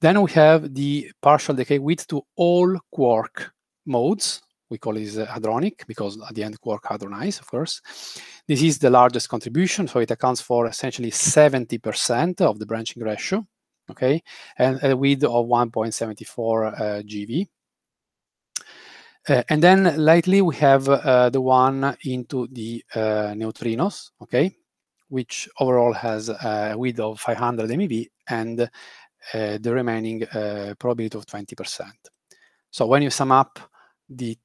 Then we have the partial decay width to all quark modes. We call this uh, hadronic because at the end quark hadronize, of course. This is the largest contribution, so it accounts for essentially 70% of the branching ratio, okay, and a width of 1.74 uh, GV uh, and then lately we have uh, the one into the uh, neutrinos, okay, which overall has a width of 500 MeV and uh, the remaining uh, probability of 20%. So when you sum up the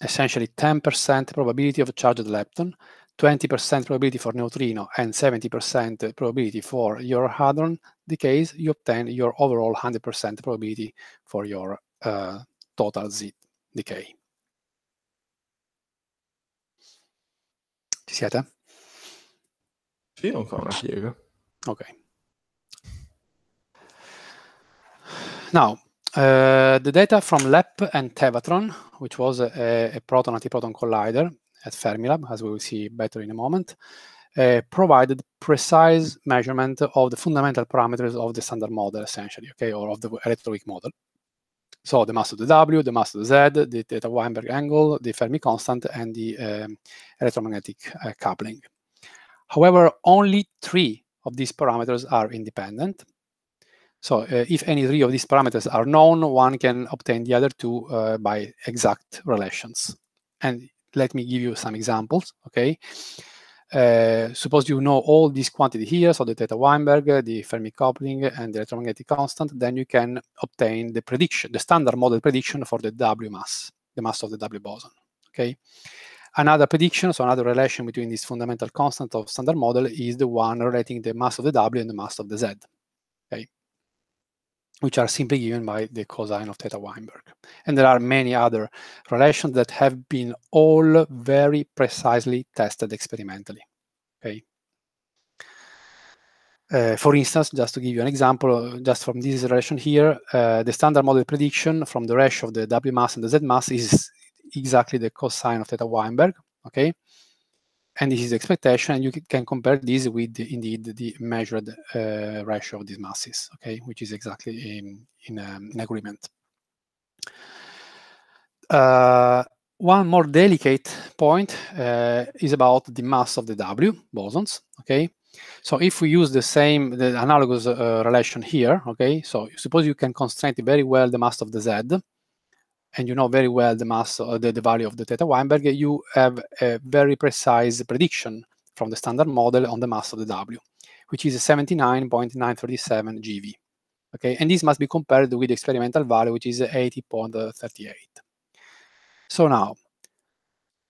essentially 10% probability of charged lepton, 20% probability for neutrino and 70% probability for your hadron decays, you obtain your overall 100% probability for your uh, total Z decay. Ci siete? Sì, fa una piega. Ok. Now, uh, the data from LEP and Tevatron, which was a, a proton antiproton collider at Fermilab, as we will see better in a moment, uh, provided precise measurement of the fundamental parameters of the standard model, essentially, okay, or of the electroweak model. So the mass of the W, the mass of the Z, the theta Weinberg angle, the Fermi constant, and the ehm, electromagnetic uh, coupling. However, only three of these parameters are independent. So uh, if any three of these parameters are known, one can obtain the other two uh, by exact relations. And let me give you some examples, okay? Uh, suppose you know all these quantity here, so the theta Weinberg, the Fermi coupling, and the electromagnetic constant, then you can obtain the prediction, the standard model prediction for the W mass, the mass of the W boson. Okay. Another prediction, so another relation between this fundamental constant of standard model is the one relating the mass of the W and the mass of the Z. Okay which are simply given by the cosine of theta Weinberg. And there are many other relations that have been all very precisely tested experimentally. Okay. Uh, for instance, just to give you an example, uh, just from this relation here, uh, the standard model prediction from the ratio of the W mass and the Z mass is exactly the cosine of theta Weinberg. Okay, and this is expectation, and you can compare this with indeed the measured uh, ratio of these masses, okay, which is exactly in, in, um, in agreement. Uh, one more delicate point uh, is about the mass of the W bosons, okay? So if we use the same, the analogous uh, relation here, okay, so suppose you can constrain very well the mass of the Z, and you know very well the mass or uh, the, the value of the theta Weinberg, you have a very precise prediction from the standard model on the mass of the W, which is 79.937 GV. Okay, and this must be compared with the experimental value, which is 80.38. So now,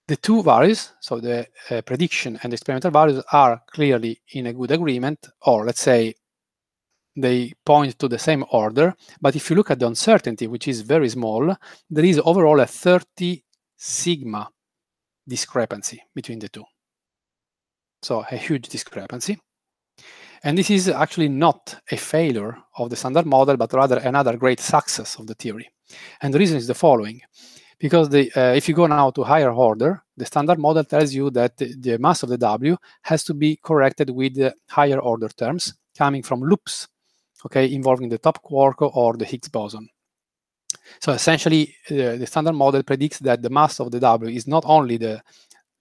the two values, so the uh, prediction and the experimental values, are clearly in a good agreement, or let's say they point to the same order. But if you look at the uncertainty, which is very small, there is overall a 30 sigma discrepancy between the two. So a huge discrepancy. And this is actually not a failure of the standard model, but rather another great success of the theory. And the reason is the following. Because the, uh, if you go now to higher order, the standard model tells you that the mass of the W has to be corrected with higher order terms coming from loops okay, involving the top quark or the Higgs boson. So essentially, uh, the standard model predicts that the mass of the W is not only the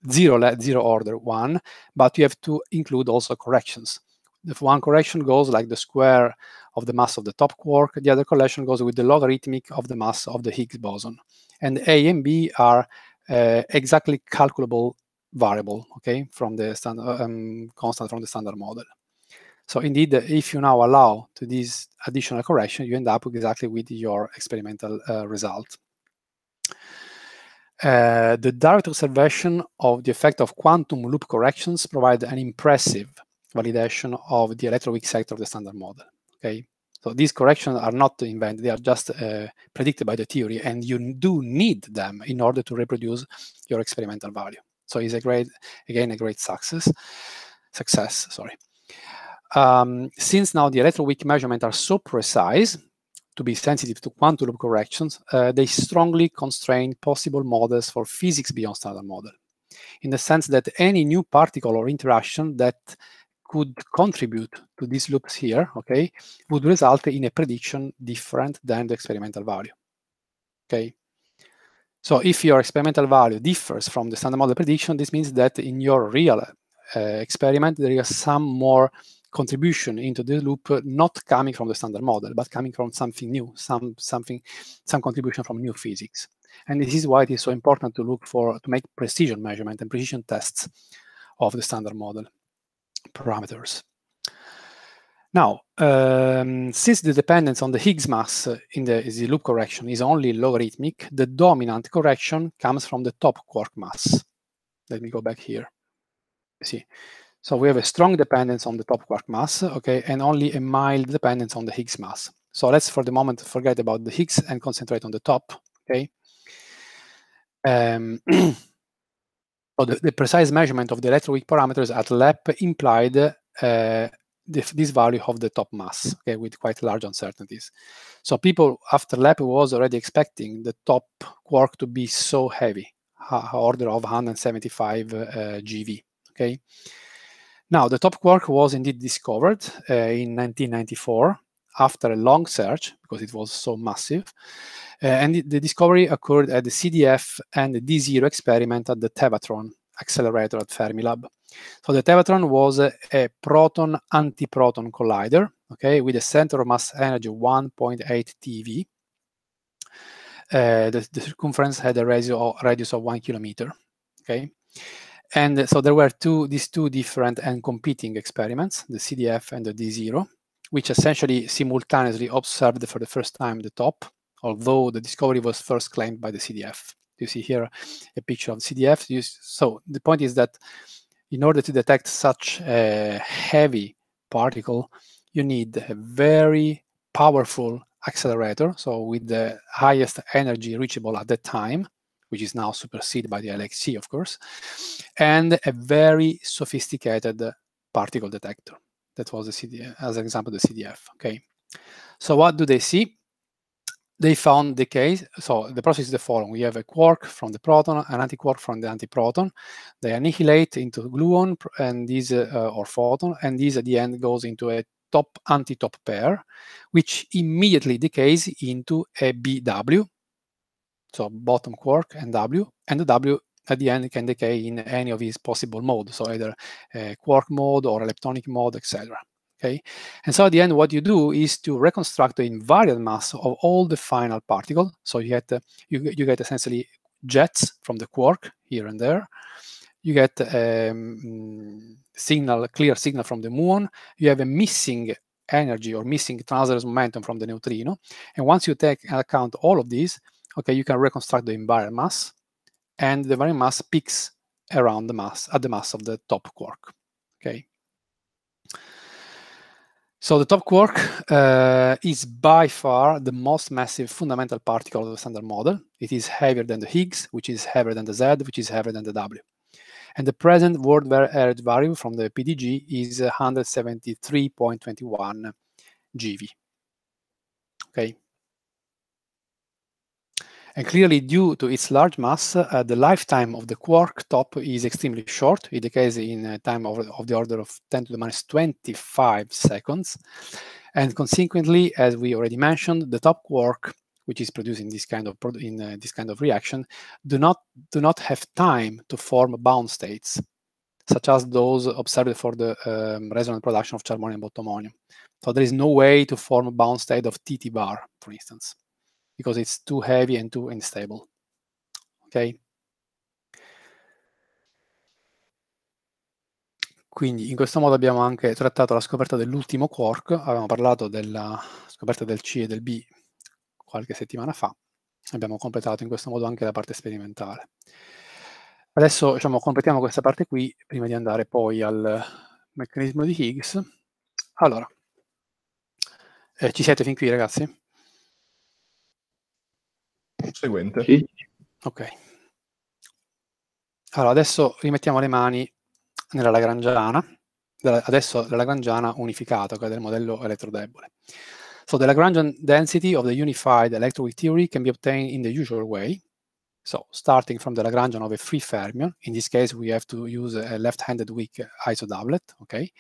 zero, zero order one, but you have to include also corrections. If one correction goes like the square of the mass of the top quark, the other correction goes with the logarithmic of the mass of the Higgs boson. And A and B are uh, exactly calculable variable, okay, from the standard um, constant from the standard model. So indeed, if you now allow to this additional correction, you end up exactly with your experimental uh, result. Uh, the direct observation of the effect of quantum loop corrections provide an impressive validation of the electroweak sector of the standard model. Okay, so these corrections are not invented; they are just uh, predicted by the theory, and you do need them in order to reproduce your experimental value. So it's a great, again, a great success. Success, sorry. Um, since now the electroweak measurements are so precise to be sensitive to quantum loop corrections, uh, they strongly constrain possible models for physics beyond standard model, in the sense that any new particle or interaction that could contribute to these loops here, okay, would result in a prediction different than the experimental value, okay? So if your experimental value differs from the standard model prediction, this means that in your real uh, experiment, there is some more contribution into the loop not coming from the standard model, but coming from something new, some something, some contribution from new physics. And this is why it is so important to look for to make precision measurement and precision tests of the standard model parameters. Now, um, since the dependence on the Higgs mass in the, the, loop correction is only logarithmic, the dominant correction comes from the top quark mass. Let me go back here. See, so we have a strong dependence on the top quark mass, okay, and only a mild dependence on the Higgs mass. So let's for the moment forget about the Higgs and concentrate on the top, okay? Um, so the, the, precise measurement of the electroweak parameters at LEP implied uh, this value of the top mass, okay, with quite large uncertainties. So people after LEP was already expecting the top quark to be so heavy, order of 175 uh, GV, okay? Now, the top quark was indeed discovered uh, in 1994 after a long search because it was so massive. Uh, and the, discovery occurred at the CDF and the D0 experiment at the Tevatron accelerator at Fermilab. So the Tevatron was a, a proton-antiproton collider, okay, with a center of mass energy 1.8 TV. Uh, the, the, circumference had a radius of, radius of one kilometer, okay? And so there were two, these two different and competing experiments, the CDF and the D0, which essentially simultaneously observed for the first time the top, although the discovery was first claimed by the CDF. You see here a picture of CDF. So the point is that in order to detect such a heavy particle, you need a very powerful accelerator, so with the highest energy reachable at that time, which is now superseded by the LXC, of course, and a very sophisticated particle detector. That was the CDF, as an example, the CDF. Okay. So what do they see? They found the case. So the process is the following: we have a quark from the proton, an antiquark from the antiproton. They annihilate into gluon and these uh, or photon, and these at the end goes into a top anti-top pair, which immediately decays into a BW, so bottom quark and W, and the W at the end can decay in any of its possible modes, so either uh, quark mode or leptonic mode, etc. Okay, and so at the end, what you do is to reconstruct the invariant mass of all the final particle. So you get uh, you, you get essentially jets from the quark here and there. You get um, signal, clear signal from the muon. You have a missing energy or missing transverse momentum from the neutrino. And once you take account all of these, okay, you can reconstruct the invariant mass, and the invariant mass peaks around the mass at the mass of the top quark. Okay. So the top quark uh, is by far the most massive fundamental particle of the standard model. It is heavier than the Higgs, which is heavier than the Z, which is heavier than the W. And the present world average value from the PDG is 173.21 GeV. Okay. And clearly, due to its large mass, uh, the lifetime of the quark top is extremely short, in the case in a time of, of the order of 10 to the minus 25 seconds. And consequently, as we already mentioned, the top quark, which is produced in this kind of in uh, this kind of reaction, do not do not have time to form bound states, such as those observed for the um, resonant production of charmonium and botomonium. So there is no way to form a bound state of TT bar, for instance. because it's too heavy and too unstable. Okay? Quindi in questo modo abbiamo anche trattato la scoperta dell'ultimo quark, avevamo parlato della scoperta del C e del B qualche settimana fa, abbiamo completato in questo modo anche la parte sperimentale. Adesso diciamo, completiamo questa parte qui prima di andare poi al meccanismo di Higgs. Allora, eh, ci siete fin qui ragazzi? Seguente. Sì. Ok. Allora, adesso rimettiamo le mani nella lagrangiana, adesso la lagrangiana unificata, che è del modello elettrodebole. So the Lagrangian density of the unified electroweak theory can be obtained in the usual way. So starting from the Lagrangian of a free fermion, in this case we have to use a left-handed weak isodoublet, okay,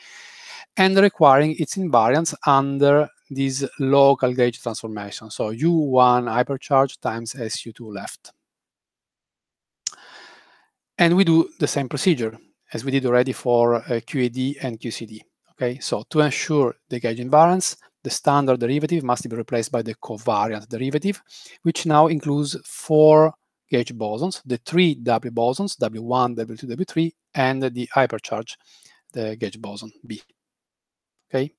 and requiring its invariance under these local gauge transformation. So U1 hypercharge times SU2 left. And we do the same procedure as we did already for uh, QAD and QCD. Okay, so to ensure the gauge invariance, the standard derivative must be replaced by the covariant derivative, which now includes four gauge bosons, the three W bosons, W1, W2, W3, and the hypercharge, the gauge boson B. Okay.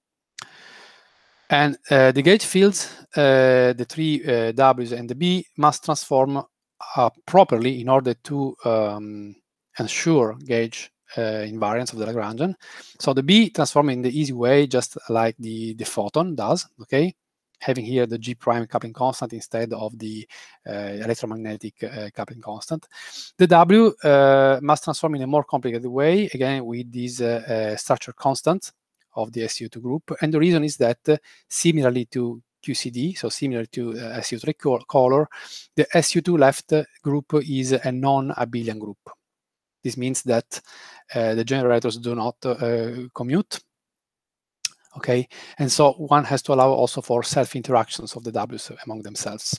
And uh, the gauge fields, uh, the three uh, W's and the B, must transform uh, properly in order to um, ensure gauge uh, invariance of the Lagrangian. So the B transform in the easy way, just like the, the photon does, okay? Having here the G prime coupling constant instead of the uh, electromagnetic coupling constant. The W must transform in a more complicated way, again, with this structure constant, of the SU2 group. And the reason is that uh, similarly to QCD, so similar to uh, SU3 color, the SU2 left uh, group is a non-abelian group. This means that uh, the generators do not uh, commute. Okay, and so one has to allow also for self-interactions of the Ws among themselves.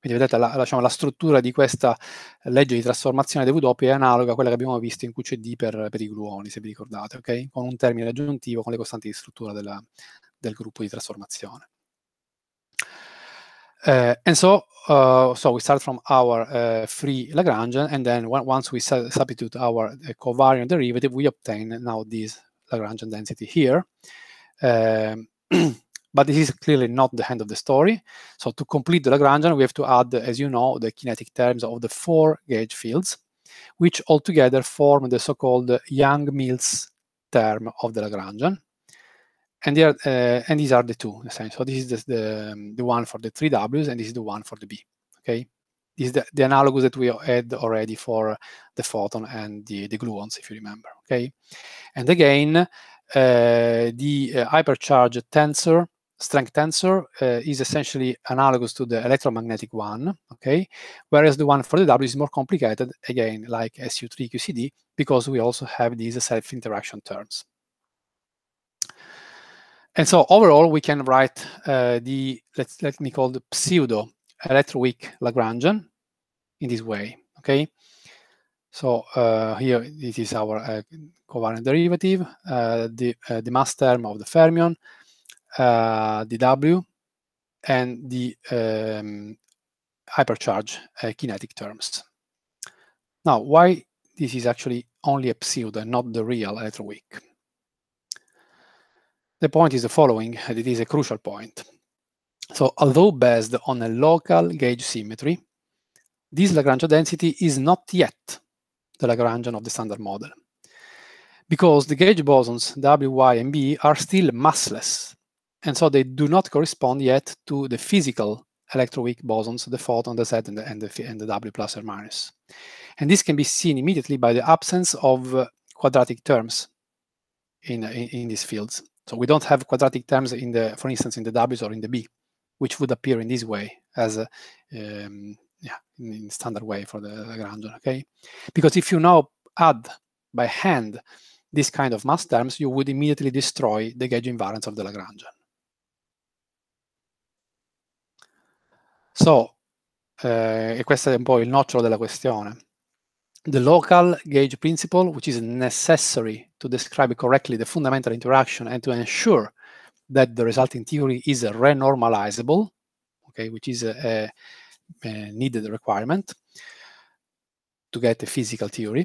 Quindi vedete la, diciamo, la, struttura di questa legge di trasformazione dei W è analoga a quella che abbiamo visto in QCD per, per i gluoni, se vi ricordate, okay? con un termine aggiuntivo con le costanti di struttura della, del gruppo di trasformazione. Uh, and so, uh, so we start from our uh, free Lagrangian, and then once we su substitute our eh, covariant derivative, we obtain now this Lagrangian density here. Um, But this is clearly not the end of the story. So to complete the Lagrangian, we have to add, as you know, the kinetic terms of the four gauge fields, which altogether form the so-called Young-Mills term of the Lagrangian. And, uh, and these are the two, So this is the, the, the, one for the three W's, and this is the one for the B, okay? This is the, the analogous that we had already for the photon and the, the gluons, if you remember, okay? And again, uh, the uh, hypercharge tensor strength tensor uh, is essentially analogous to the electromagnetic one, okay? Whereas the one for the W is more complicated, again, like SU3 QCD, because we also have these self-interaction terms. And so overall, we can write uh, the, let's, let me call the pseudo electroweak Lagrangian in this way, okay? So uh, here, this is our uh, covariant derivative, uh, the, uh, the mass term of the fermion, uh, dW and the um, hypercharge uh, kinetic terms. Now, why this is actually only a pseudo, not the real electroweak? The point is the following, and it is a crucial point. So although based on a local gauge symmetry, this Lagrangian density is not yet the Lagrangian of the standard model because the gauge bosons W, Y, and B are still massless and so they do not correspond yet to the physical electroweak bosons, the photon, the Z, and the, and the, and the W plus or minus. And this can be seen immediately by the absence of uh, quadratic terms in, uh, in, in, these fields. So we don't have quadratic terms in the, for instance, in the W's or in the B, which would appear in this way as a, um, yeah, in, in, standard way for the Lagrangian, okay? Because if you now add by hand this kind of mass terms, you would immediately destroy the gauge invariance of the Lagrangian. So, uh, e questo è un po' il nocciolo della questione. The local gauge principle, which is necessary to describe correctly the fundamental interaction and to ensure that the resulting theory is renormalizable, okay, which is a, a needed requirement to get a physical theory.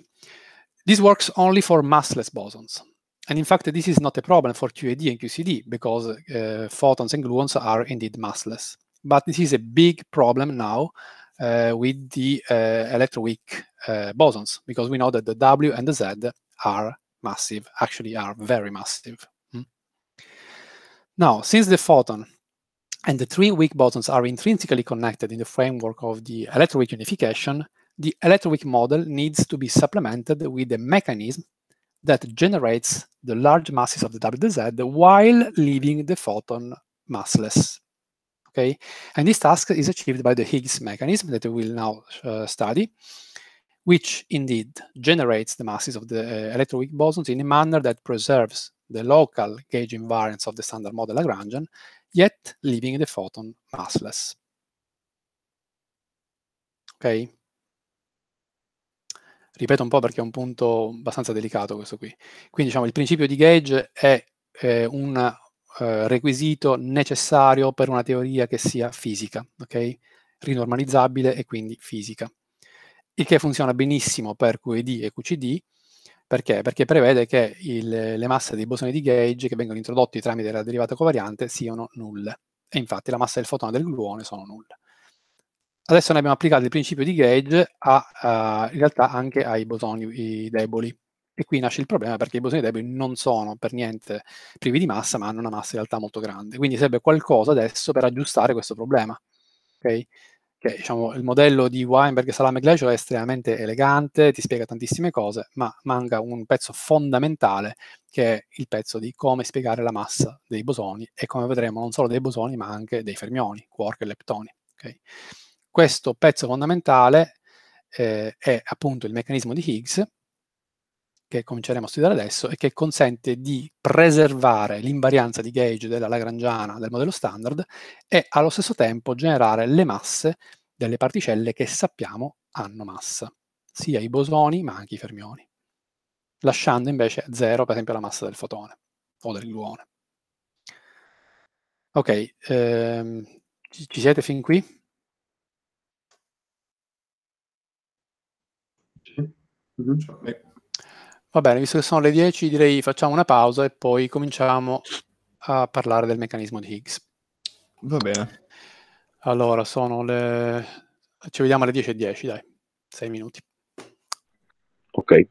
This works only for massless bosons. And in fact, this is not a problem for QAD and QCD because uh, photons and gluons are indeed massless. But this is a big problem now uh, with the uh, electroweak uh, bosons, because we know that the W and the Z are massive, actually are very massive. Hmm. Now, since the photon and the three weak bosons are intrinsically connected in the framework of the electroweak unification, the electroweak model needs to be supplemented with a mechanism that generates the large masses of the WZ while leaving the photon massless Okay, and this task is achieved by the Higgs mechanism that we will now uh, study, which indeed generates the masses of the uh, electroweak bosons in a manner that preserves the local gauge invariance of the standard model Lagrangian, yet leaving the photon massless. Okay. Ripeto un po' perché è un punto abbastanza delicato questo qui. Quindi diciamo il principio di gauge è eh, un eh, requisito necessario per una teoria che sia fisica, ok? Rinormalizzabile e quindi fisica. Il che funziona benissimo per QED e QCD, perché? Perché prevede che il, le masse dei bosoni di gauge che vengono introdotti tramite la derivata covariante siano nulle. E infatti la massa del fotone del gluone sono nulle. Adesso noi abbiamo applicato il principio di gauge a, a, in realtà anche ai bosoni deboli. E qui nasce il problema perché i bosoni deboli non sono per niente privi di massa, ma hanno una massa in realtà molto grande. Quindi serve qualcosa adesso per aggiustare questo problema. Okay? Che, eh, diciamo, il modello di Weinberg e Salame Glacio è estremamente elegante, ti spiega tantissime cose, ma manca un pezzo fondamentale che è il pezzo di come spiegare la massa dei bosoni e come vedremo non solo dei bosoni ma anche dei fermioni, quark e leptoni. Okay? Questo pezzo fondamentale eh, è appunto il meccanismo di Higgs che cominceremo a studiare adesso e che consente di preservare l'invarianza di gauge della lagrangiana del modello standard e allo stesso tempo generare le masse delle particelle che sappiamo hanno massa, sia i bosoni ma anche i fermioni, lasciando invece a zero per esempio la massa del fotone o del gluone. Ok, ehm, ci siete fin qui? Sì. Mm -hmm. Va bene, visto che sono le 10, direi facciamo una pausa e poi cominciamo a parlare del meccanismo di Higgs. Va bene. Allora, sono le... ci vediamo alle 10.10, 10, dai, 6 minuti. Ok.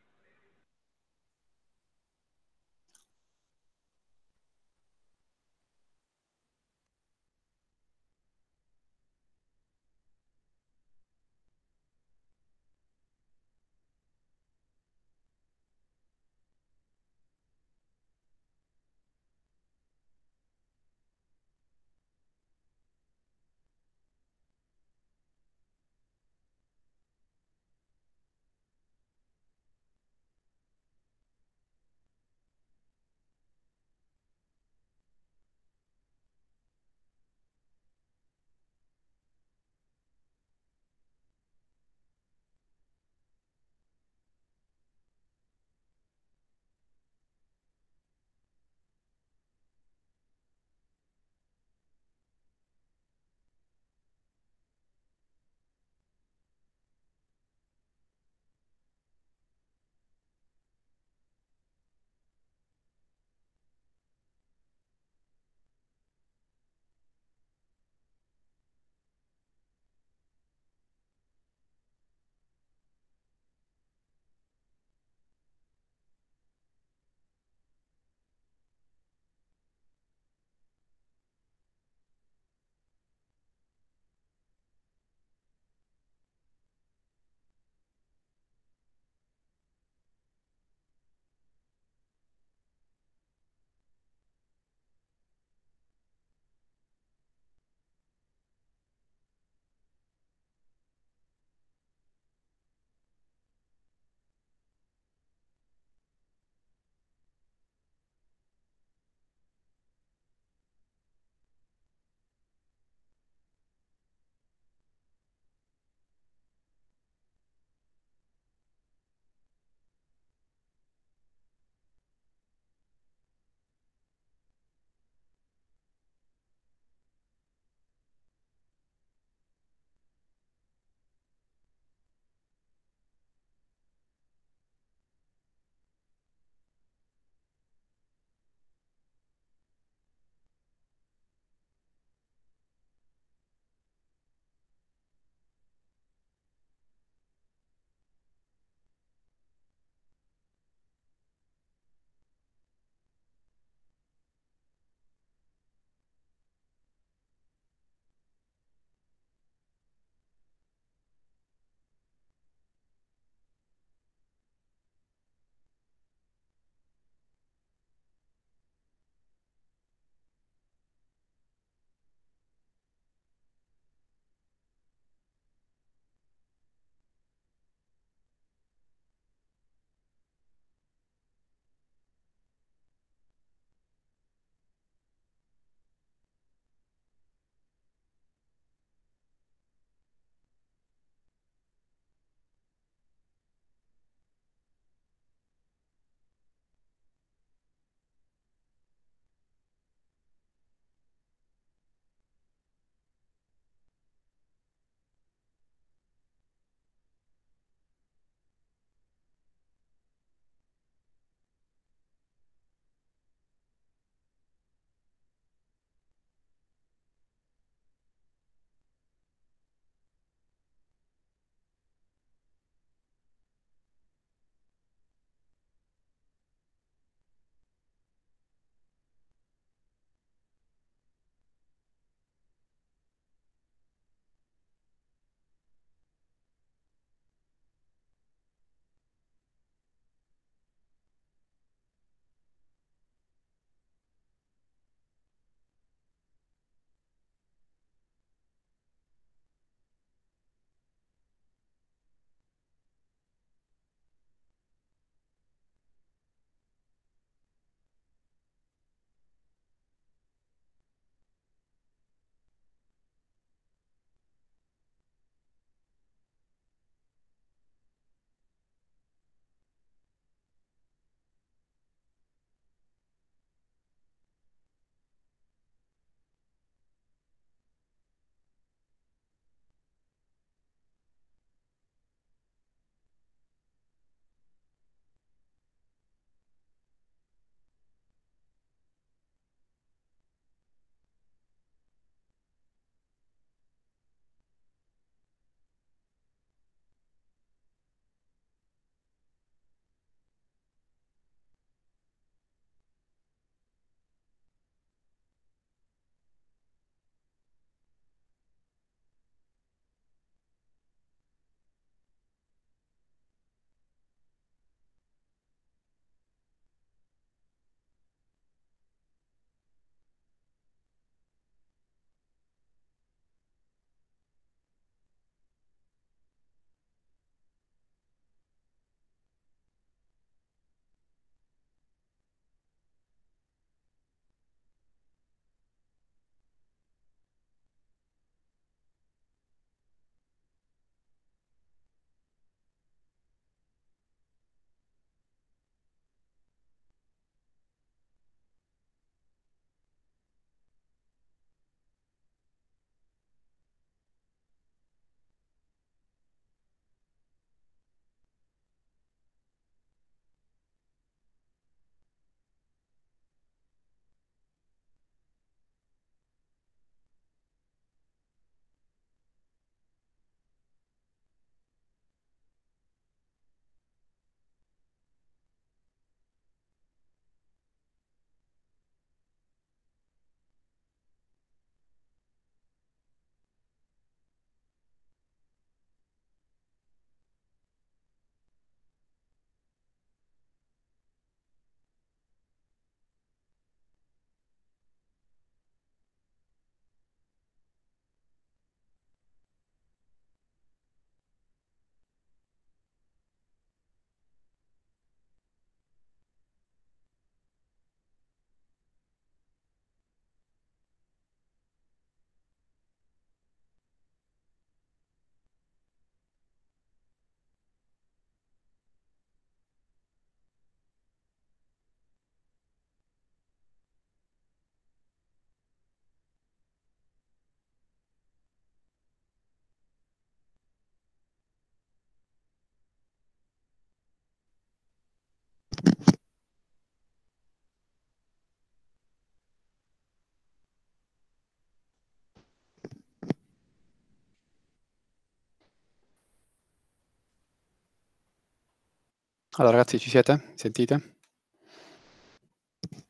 Allora ragazzi, ci siete? Sentite?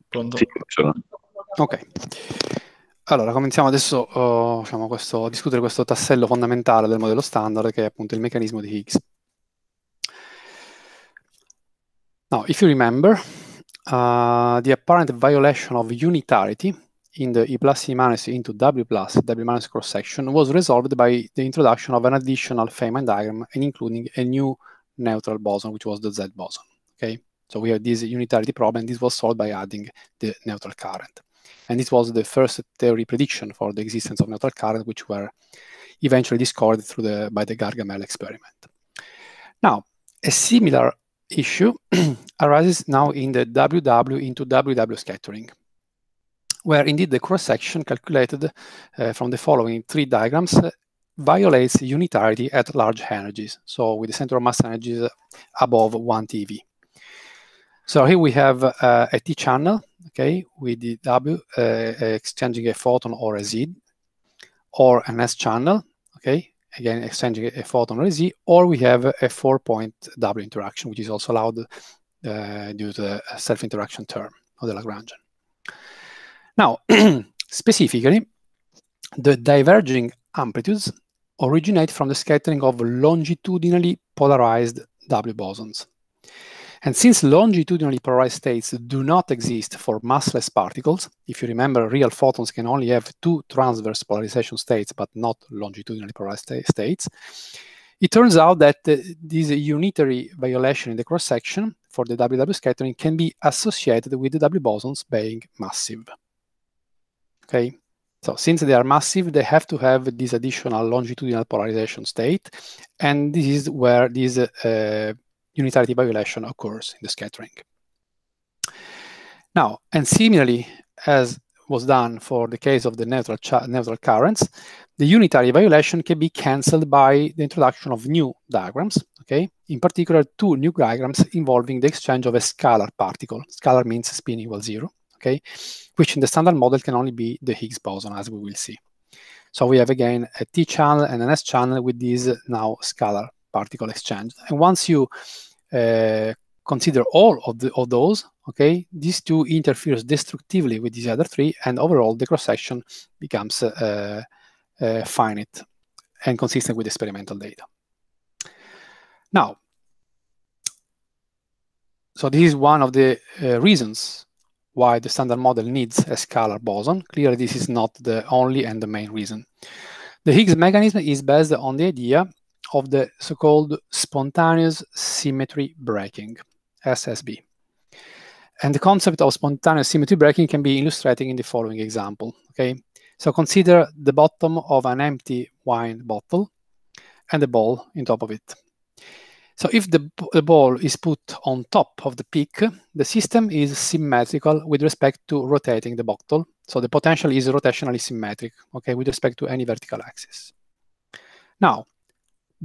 Pronto? Sì, sono. Ok. Allora, cominciamo adesso uh, diciamo questo, a discutere questo tassello fondamentale del modello standard, che è appunto il meccanismo di Higgs. Now, if you remember, uh, the apparent violation of unitarity in the E plus E minus into W plus W minus cross section was resolved by the introduction of an additional Feynman diagram and including a new neutral boson, which was the Z boson. Okay, so we have this unitarity problem. This was solved by adding the neutral current, and this was the first theory prediction for the existence of neutral current, which were eventually discovered through the by the Gargamel experiment. Now, a similar issue arises now in the WW into WW scattering, where indeed the cross section calculated uh, from the following three diagrams violates unitarity at large energies, so with the center of mass energies above 1 TV. So here we have uh, a T channel, okay, with the W uh, exchanging a photon or a Z, or an S channel, okay, again exchanging a photon or a Z, or we have a four-point W interaction, which is also allowed uh, due to the self-interaction term of the Lagrangian. Now, specifically, the diverging amplitudes originate from the scattering of longitudinally polarized W bosons. And since longitudinally polarized states do not exist for massless particles, if you remember, real photons can only have two transverse polarization states, but not longitudinally polarized states, it turns out that uh, this unitary violation in the cross-section for the WW scattering can be associated with the W bosons being massive. Okay, so since they are massive, they have to have this additional longitudinal polarization state. And this is where this uh, unitarity violation occurs in the scattering. Now, and similarly, as was done for the case of the neutral, neutral currents, the unitary violation can be cancelled by the introduction of new diagrams, okay? In particular, two new diagrams involving the exchange of a scalar particle. Scalar means spin equals zero okay? Which in the standard model can only be the Higgs boson, as we will see. So we have again a T channel and an S channel with these now scalar particle exchange. And once you uh, consider all of, the, of those, okay, these two interferes destructively with these other three, and overall the cross section becomes uh, uh, finite and consistent with experimental data. Now, so this is one of the uh, reasons why the standard model needs a scalar boson. Clearly, this is not the only and the main reason. The Higgs mechanism is based on the idea of the so-called spontaneous symmetry breaking, SSB. And the concept of spontaneous symmetry breaking can be illustrated in the following example, okay? So consider the bottom of an empty wine bottle and a ball in top of it. So if the, the ball is put on top of the peak, the system is symmetrical with respect to rotating the bottle. So the potential is rotationally symmetric, okay, with respect to any vertical axis. Now,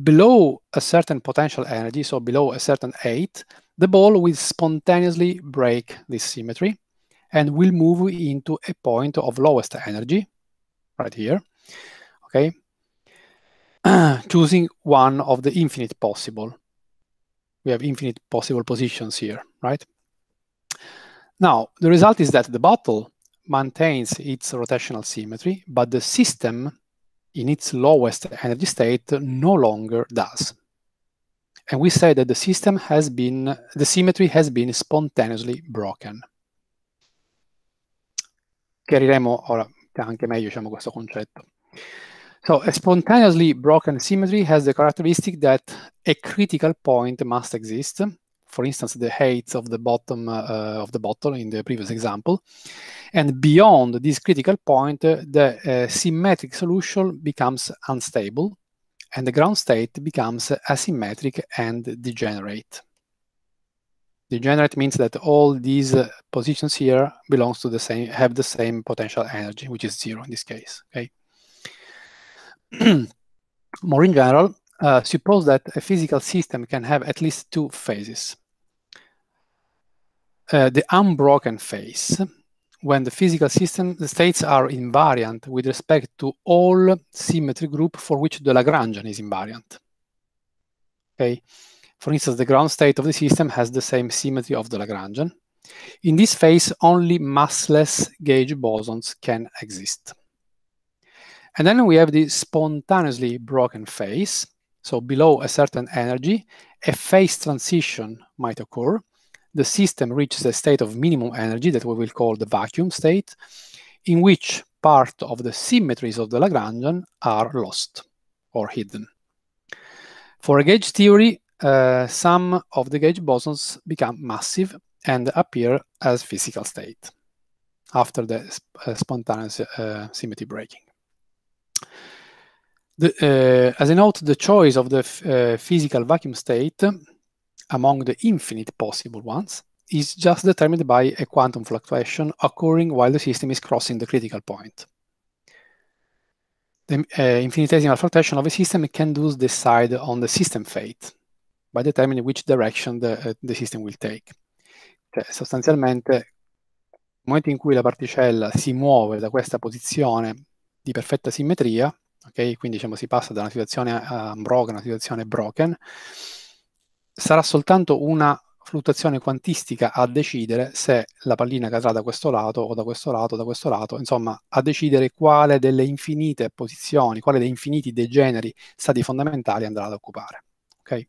below a certain potential energy, so below a certain 8, the ball will spontaneously break this symmetry and will move into a point of lowest energy, right here, okay, choosing one of the infinite possible we have infinite possible positions here, right? Now, the result is that the bottle maintains its rotational symmetry, but the system in its lowest energy state no longer does. And we say that the system has been, the symmetry has been spontaneously broken. Chiariremo ora anche meglio diciamo, questo concetto. So a spontaneously broken symmetry has the characteristic that a critical point must exist. For instance, the height of the bottom uh, uh of the bottle in the previous example. And beyond this critical point, uh, the uh, symmetric solution becomes unstable and the ground state becomes asymmetric and degenerate. Degenerate means that all these uh, positions here belongs to the same, have the same potential energy, which is zero in this case, okay? More in general, uh, suppose that a physical system can have at least two phases. Uh, the unbroken phase, when the physical system the states are invariant with respect to all symmetry group for which the Lagrangian is invariant. Okay, for instance, the ground state of the system has the same symmetry of the Lagrangian. In this phase, only massless gauge bosons can exist. And then we have the spontaneously broken phase. So below a certain energy, a phase transition might occur. The system reaches a state of minimum energy that we will call the vacuum state, in which part of the symmetries of the Lagrangian are lost or hidden. For a gauge theory, uh, some of the gauge bosons become massive and appear as physical state after the sp uh, spontaneous uh, symmetry breaking. The, uh, as a note, the choice of the uh, physical vacuum state among the infinite possible ones is just determined by a quantum fluctuation occurring while the system is crossing the critical point. The uh, infinitesimal fluctuation of a system can thus decide on the system fate by determining which direction the, uh, the system will take. Cioè, sostanzialmente, nel momento in cui la particella si muove da questa posizione di perfetta simmetria, ok? quindi diciamo, si passa da una situazione unbroken a una situazione broken, sarà soltanto una fluttuazione quantistica a mm. decidere se la pallina cadrà da questo lato o da questo lato o da questo lato, insomma a decidere quale delle infinite posizioni, quale dei infiniti degeneri stati fondamentali andrà ad occupare. Okay?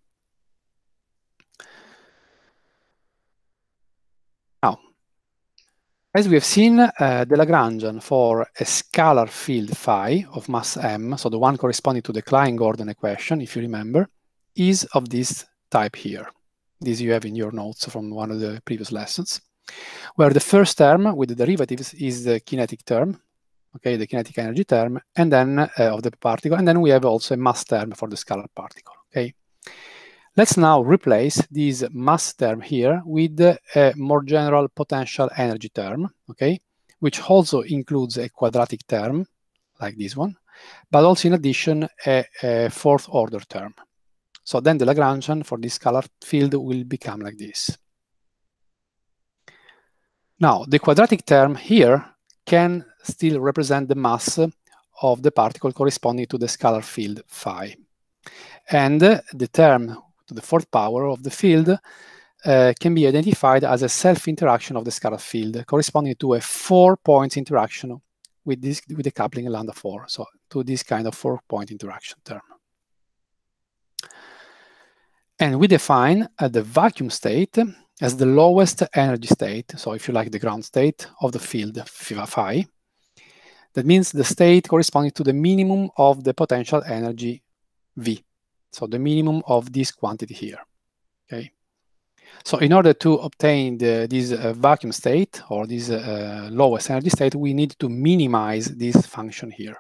As we have seen, uh, the Lagrangian for a scalar field phi of mass m, so the one corresponding to the Klein-Gordon equation, if you remember, is of this type here. This you have in your notes from one of the previous lessons, where the first term with the derivatives is the kinetic term, okay, the kinetic energy term, and then uh, of the particle, and then we have also a mass term for the scalar particle, okay? Let's now replace this mass term here with a more general potential energy term, okay, which also includes a quadratic term, like this one, but also in addition a, a fourth order term. So then the Lagrangian for this scalar field will become like this. Now, the quadratic term here can still represent the mass of the particle corresponding to the scalar field phi. And the term to the fourth power of the field uh, can be identified as a self-interaction of the scalar field, corresponding to a four-point interaction with this with the coupling lambda 4, so to this kind of four-point interaction term. And we define uh, the vacuum state as the lowest energy state, so if you like the ground state of the field phi. That means the state corresponding to the minimum of the potential energy V. So the minimum of this quantity here, okay? So in order to obtain the, this uh, vacuum state or this uh, lowest energy state, we need to minimize this function here.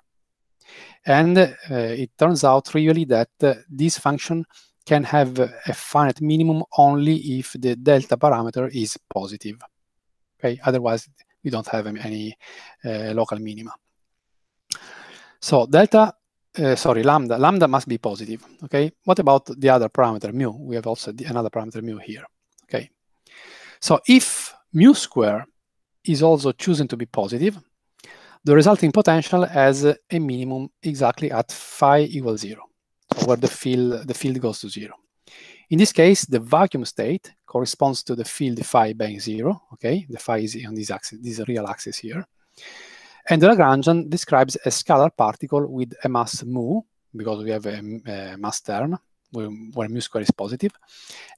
And uh, it turns out really that uh, this function can have a finite minimum only if the delta parameter is positive. Okay, otherwise we don't have any uh, local minima. So delta Eh, sorry, lambda, lambda must be positive, okay? What about the other parameter, mu? We have also the, another parameter, mu, here, okay? So if mu square is also chosen to be positive, the resulting potential has a minimum exactly at phi equals zero, so where the field, the field goes to zero. In this case, the vacuum state corresponds to the field phi being zero, okay? The phi is on this axis, this real axis here. And the Lagrangian describes a scalar particle with a mass mu, because we have a, a mass term, where, where mu square is positive,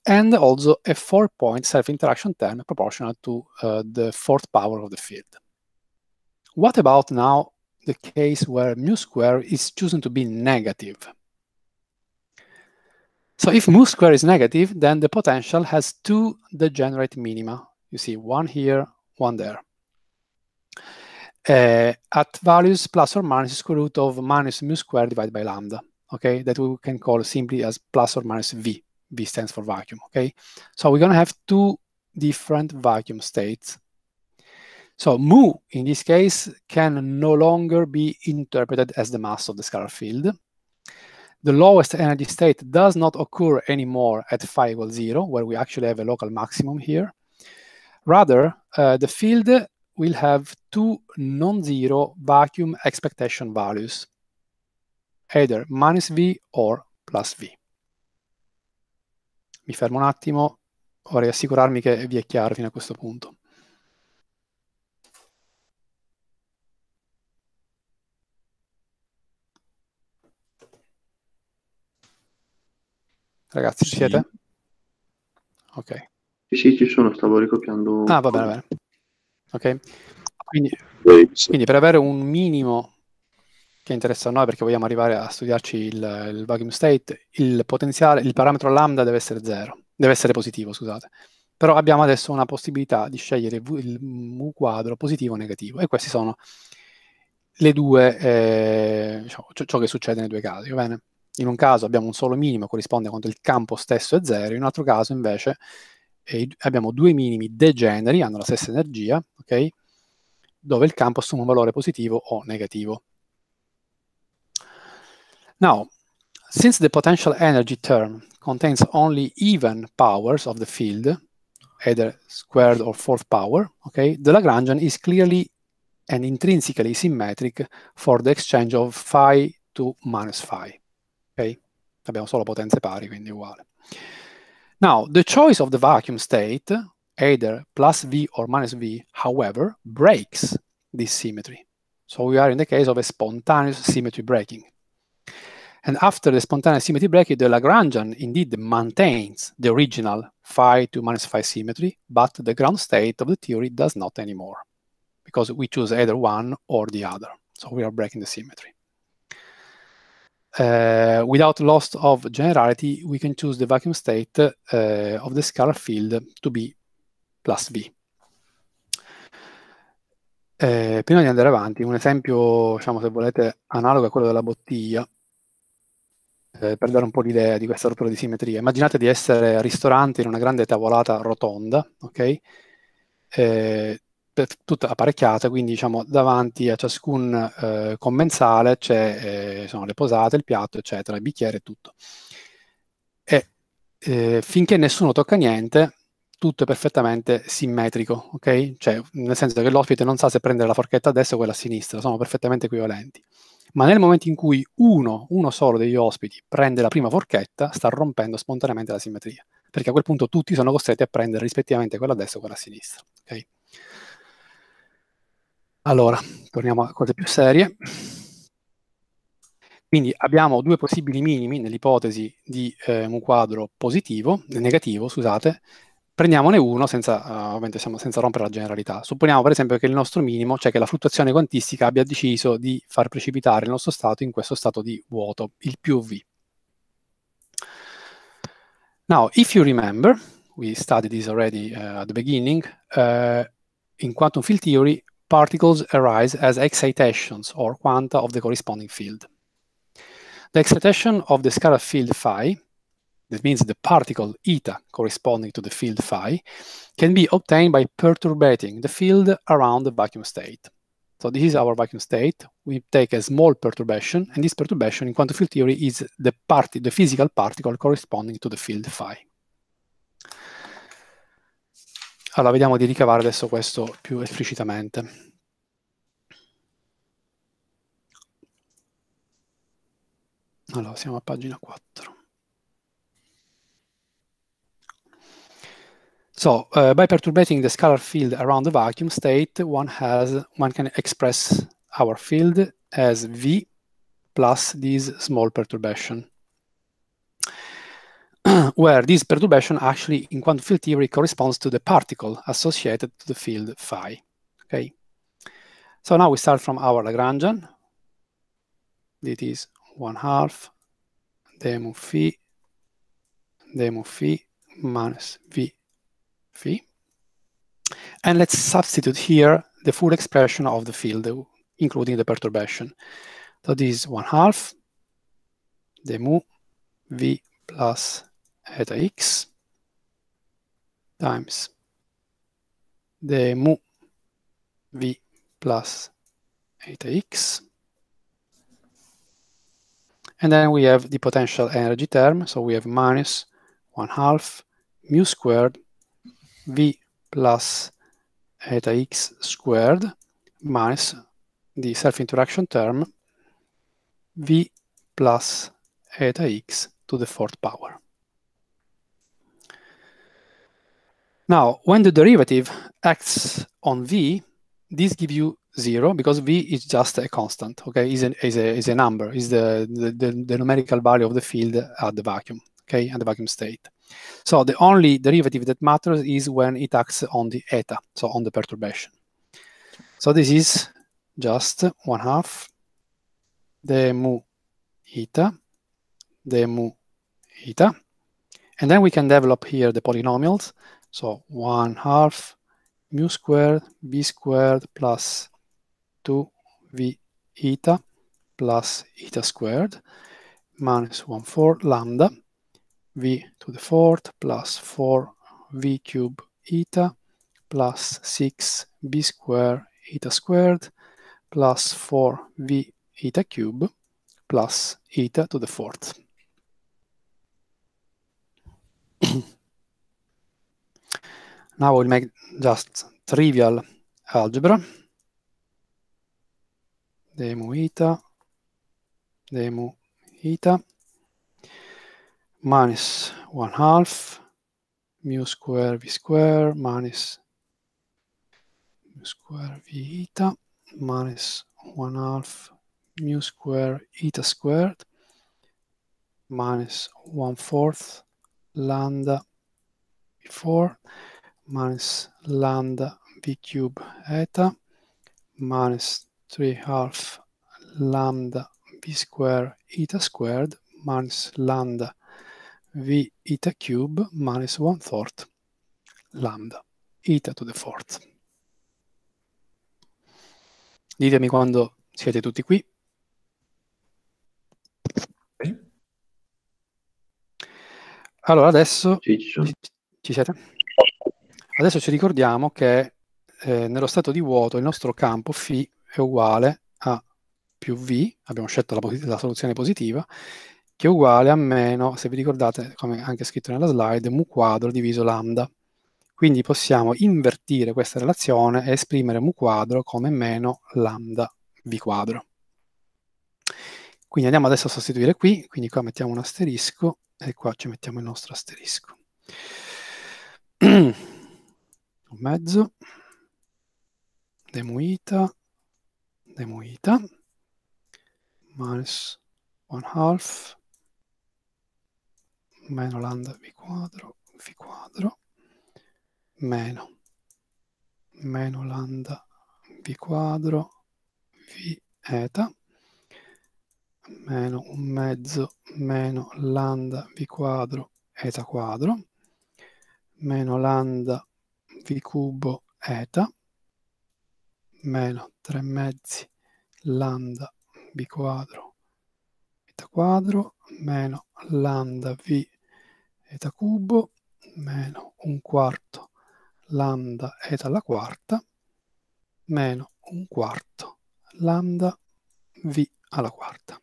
and also a four-point self-interaction term proportional to uh, the fourth power of the field. What about now the case where mu square is chosen to be negative? So if mu square is negative, then the potential has two degenerate minima. You see one here, one there uh, at values plus or minus square root of minus mu squared divided by lambda, okay? That we can call simply as plus or minus V. V stands for vacuum, okay? So we're gonna have two different vacuum states. So mu, in this case, can no longer be interpreted as the mass of the scalar field. The lowest energy state does not occur anymore at phi equals zero, where we actually have a local maximum here. Rather, uh, the field will have two non-zero vacuum expectation values, either minus V or plus V. Mi fermo un attimo, vorrei assicurarmi che vi è chiaro fino a questo punto. Ragazzi, ci sì. siete? Ok. Sì, sì, ci sono, stavo ricopiando. Ah, va bene, va bene. Ok? Quindi, quindi, per avere un minimo che interessa a noi, perché vogliamo arrivare a studiarci il, il vacuum state, il potenziale, il parametro lambda deve essere zero, deve essere positivo, scusate. Però abbiamo adesso una possibilità di scegliere il mu quadro positivo o negativo, e questi sono le due, eh, diciamo, ciò che succede nei due casi, va bene? In un caso abbiamo un solo minimo, corrisponde quando il campo stesso è zero, in un altro caso invece abbiamo due minimi degeneri, hanno la stessa energia, ok? Dove il campo assume un valore positivo o negativo. Now, since the potential energy term contains only even powers of the field, either squared or fourth power, okay, the Lagrangian is clearly and intrinsically symmetric for the exchange of phi to minus phi. Okay? Abbiamo solo potenze pari, quindi uguale. Now, the choice of the vacuum state, either plus V or minus V, however, breaks this symmetry. So we are in the case of a spontaneous symmetry breaking. And after the spontaneous symmetry breaking, the Lagrangian indeed maintains the original phi to minus phi symmetry, but the ground state of the theory does not anymore because we choose either one or the other. So we are breaking the symmetry. Uh, without loss of generality, we can choose the vacuum state uh, of the scalar field to be plus V. Eh, prima di andare avanti, un esempio, diciamo, se volete, analogo a quello della bottiglia, eh, per dare un po' l'idea di questa rottura di simmetria. Immaginate di essere al ristorante in una grande tavolata rotonda, ok? Eh, tutta apparecchiata, quindi diciamo davanti a ciascun eh, commensale c'è eh, sono le posate, il piatto, eccetera, il bicchiere e tutto. E eh, finché nessuno tocca niente, tutto è perfettamente simmetrico, ok? Cioè, nel senso che l'ospite non sa se prendere la forchetta a destra o quella a sinistra, sono perfettamente equivalenti. Ma nel momento in cui uno, uno solo degli ospiti prende la prima forchetta, sta rompendo spontaneamente la simmetria, perché a quel punto tutti sono costretti a prendere rispettivamente quella a destra o quella a sinistra, ok? Allora, torniamo a cose più serie. Quindi abbiamo due possibili minimi nell'ipotesi di eh, un quadro positivo, negativo, scusate, prendiamone uno senza, uh, ovviamente siamo, senza rompere la generalità. Supponiamo per esempio che il nostro minimo, cioè che la fluttuazione quantistica abbia deciso di far precipitare il nostro stato in questo stato di vuoto, il più V. Now, if you remember, we studied this already uh, at the beginning, uh, in quantum field theory particles arise as excitations or quanta of the corresponding field. The excitation of the scalar field phi, that means the particle eta corresponding to the field phi, can be obtained by perturbating the field around the vacuum state. So this is our vacuum state. We take a small perturbation, and this perturbation in quantum field theory is the, part the physical particle corresponding to the field phi. Allora, vediamo di ricavare adesso questo più esplicitamente. Allora, siamo a pagina 4. So, uh, by perturbating the scalar field around the vacuum state, one has one can express our field as V plus this small perturbation. where this perturbation actually, in quantum field theory, corresponds to the particle associated to the field phi. Okay. So now we start from our Lagrangian. It is one half mu phi mu phi minus v phi. And let's substitute here the full expression of the field, including the perturbation. So this is one half mu, v plus eta x times the mu v plus eta x. And then we have the potential energy term. So we have minus 1 half mu squared v plus eta x squared minus the self-interaction term v plus eta x to the fourth power. Now, when the derivative acts on v, this gives you zero because v is just a constant, okay, is, an, is, a, is a number, is the, the, the, numerical value of the field at the vacuum, okay, at the vacuum state. So the only derivative that matters is when it acts on the eta, so on the perturbation. So this is just one half the mu eta, the mu eta, and then we can develop here the polynomials so 1 half mu squared b squared plus 2v eta plus eta squared minus 4 lambda v to the fourth plus 4 v cube eta plus 6 b squared eta squared plus 4 v eta cube plus eta to the fourth. Now we'll make just trivial algebra. Demu eta, demu eta, minus 1 half, mu square v square, minus mu square v eta, minus 1 half mu square eta squared, minus 1 fourth lambda before, minus lambda v cube eta minus 3 half lambda v square eta squared minus lambda v eta cube minus 1 fourth lambda eta to the fourth. Ditemi quando siete tutti qui. Allora adesso ci, ci siete? Adesso ci ricordiamo che eh, nello stato di vuoto il nostro campo φ è uguale a più V, abbiamo scelto la, la, soluzione positiva, che è uguale a meno, se vi ricordate, come anche scritto nella slide, mu quadro diviso lambda. Quindi possiamo invertire questa relazione e esprimere mu quadro come meno lambda V quadro. Quindi andiamo adesso a sostituire qui, quindi qua mettiamo un asterisco e qua ci mettiamo il nostro asterisco. mezzo, demuita, demuita, minus one half, meno lambda v quadro, v quadro, meno, meno lambda v quadro, v eta, meno un mezzo, meno lambda v quadro, eta quadro, meno lambda V cubo eta meno 3 mezzi lambda B quadro eta quadro meno lambda V eta cubo meno un quarto lambda eta alla quarta meno un quarto lambda V alla quarta.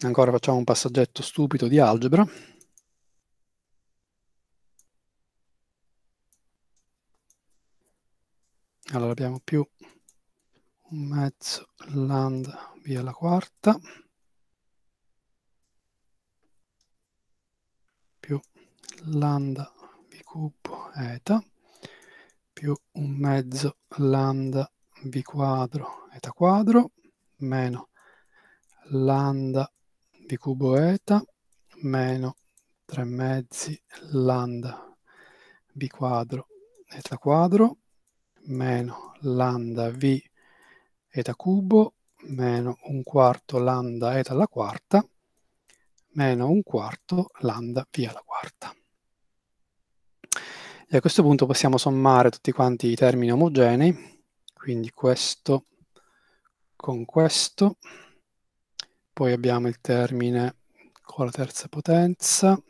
Ancora facciamo un passaggetto stupido di algebra. Allora abbiamo più un mezzo land via la quarta più lambda v cubo eta più un mezzo lambda v quadro eta quadro meno lambda di cubo eta meno 3 mezzi lambda b quadro eta quadro meno lambda v eta cubo meno un quarto lambda eta alla quarta meno un quarto lambda v alla quarta. E a questo punto possiamo sommare tutti quanti i termini omogenei, quindi questo con questo poi abbiamo il termine con la terza potenza,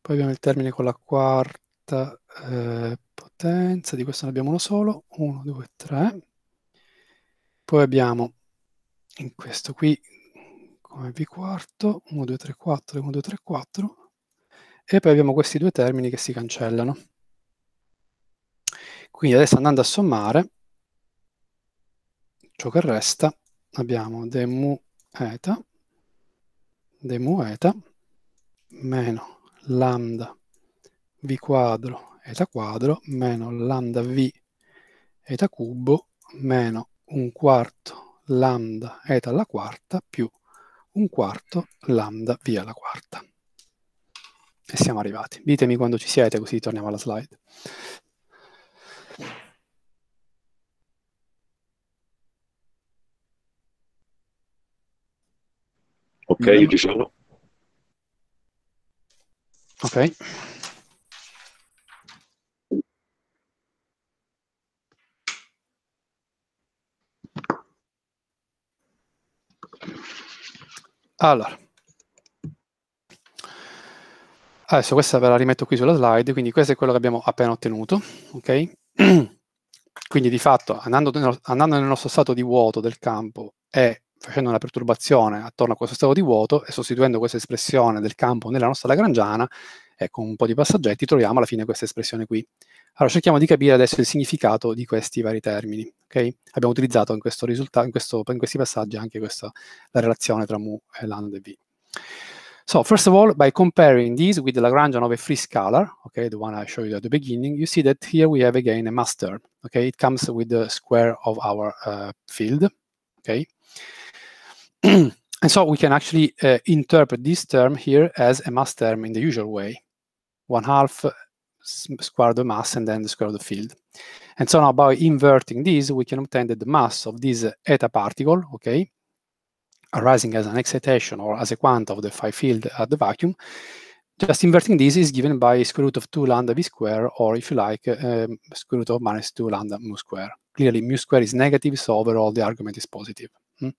poi abbiamo il termine con la quarta eh, potenza, di questo ne abbiamo uno solo, 1, 2, 3, poi abbiamo in questo qui come V quarto, 1, 2, 3, 4, 1, 2, 3, 4, e poi abbiamo questi due termini che si cancellano. Quindi adesso andando a sommare, ciò che resta, abbiamo demu eta, demu eta, meno lambda v quadro eta quadro meno lambda v eta cubo meno un quarto lambda eta alla quarta più un quarto lambda v alla quarta. E siamo arrivati. Ditemi quando ci siete così torniamo alla slide. Ok, mm. io ci sono. Ok. Allora, adesso questa ve la rimetto qui sulla slide, quindi questo è quello che abbiamo appena ottenuto, ok? quindi di fatto andando nel, andando nel nostro stato di vuoto del campo è facendo una perturbazione attorno a questo stato di vuoto e sostituendo questa espressione del campo nella nostra lagrangiana e con un po' di passaggetti troviamo alla fine questa espressione qui. Allora cerchiamo di capire adesso il significato di questi vari termini. Okay? Abbiamo utilizzato in, questo in, questo, in questi passaggi anche questa, la relazione tra mu e land e v. So first of all, by comparing these with the Lagrangian of a free scalar, okay, the one I showed you at the beginning, you see that here we have again a master. Okay, it comes with the square of our uh, field. Okay, and so we can actually uh, interpret this term here as a mass term in the usual way. One half uh, square of the mass and then the square of the field. And so now by inverting this, we can obtain that the mass of this eta particle, okay, arising as an excitation or as a quant of the phi field at the vacuum, just inverting this is given by square root of 2 lambda v square, or if you like, uh, um, square root of minus 2 lambda mu square. Clearly, mu square is negative, so overall the argument is positive. Hmm?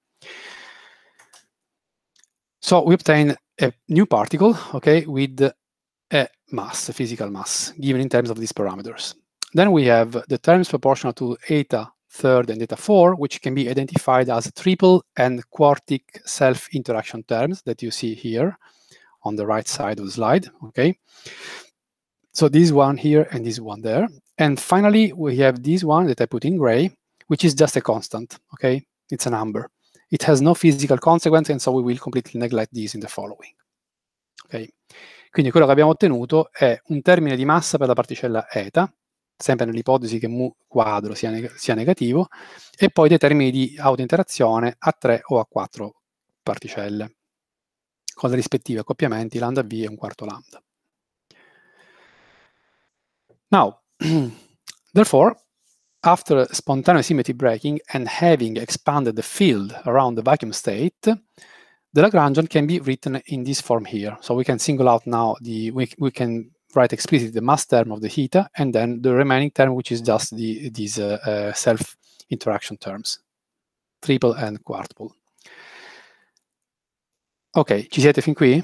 So we obtain a new particle, okay, with a mass, a physical mass, given in terms of these parameters. Then we have the terms proportional to eta third and eta four, which can be identified as triple and quartic self-interaction terms that you see here on the right side of the slide, okay? So this one here and this one there. And finally, we have this one that I put in gray, which is just a constant, okay? It's a number. It has no physical consequence, and so we will completely neglect this in the following. Okay. Quindi quello che abbiamo ottenuto è un termine di massa per la particella eta, sempre nell'ipotesi che mu quadro sia, neg sia negativo, e poi dei termini di autointerazione a 3 o a 4 particelle, con i rispettivi accoppiamenti lambda v e un quarto lambda. Now, therefore, after spontaneous symmetry breaking and having expanded the field around the vacuum state, the Lagrangian can be written in this form here. So we can single out now the, we, we can write explicitly the mass term of the theta and then the remaining term, which is just the, these uh, uh, self-interaction terms, triple and quartuple. Ok, ci siete fin qui?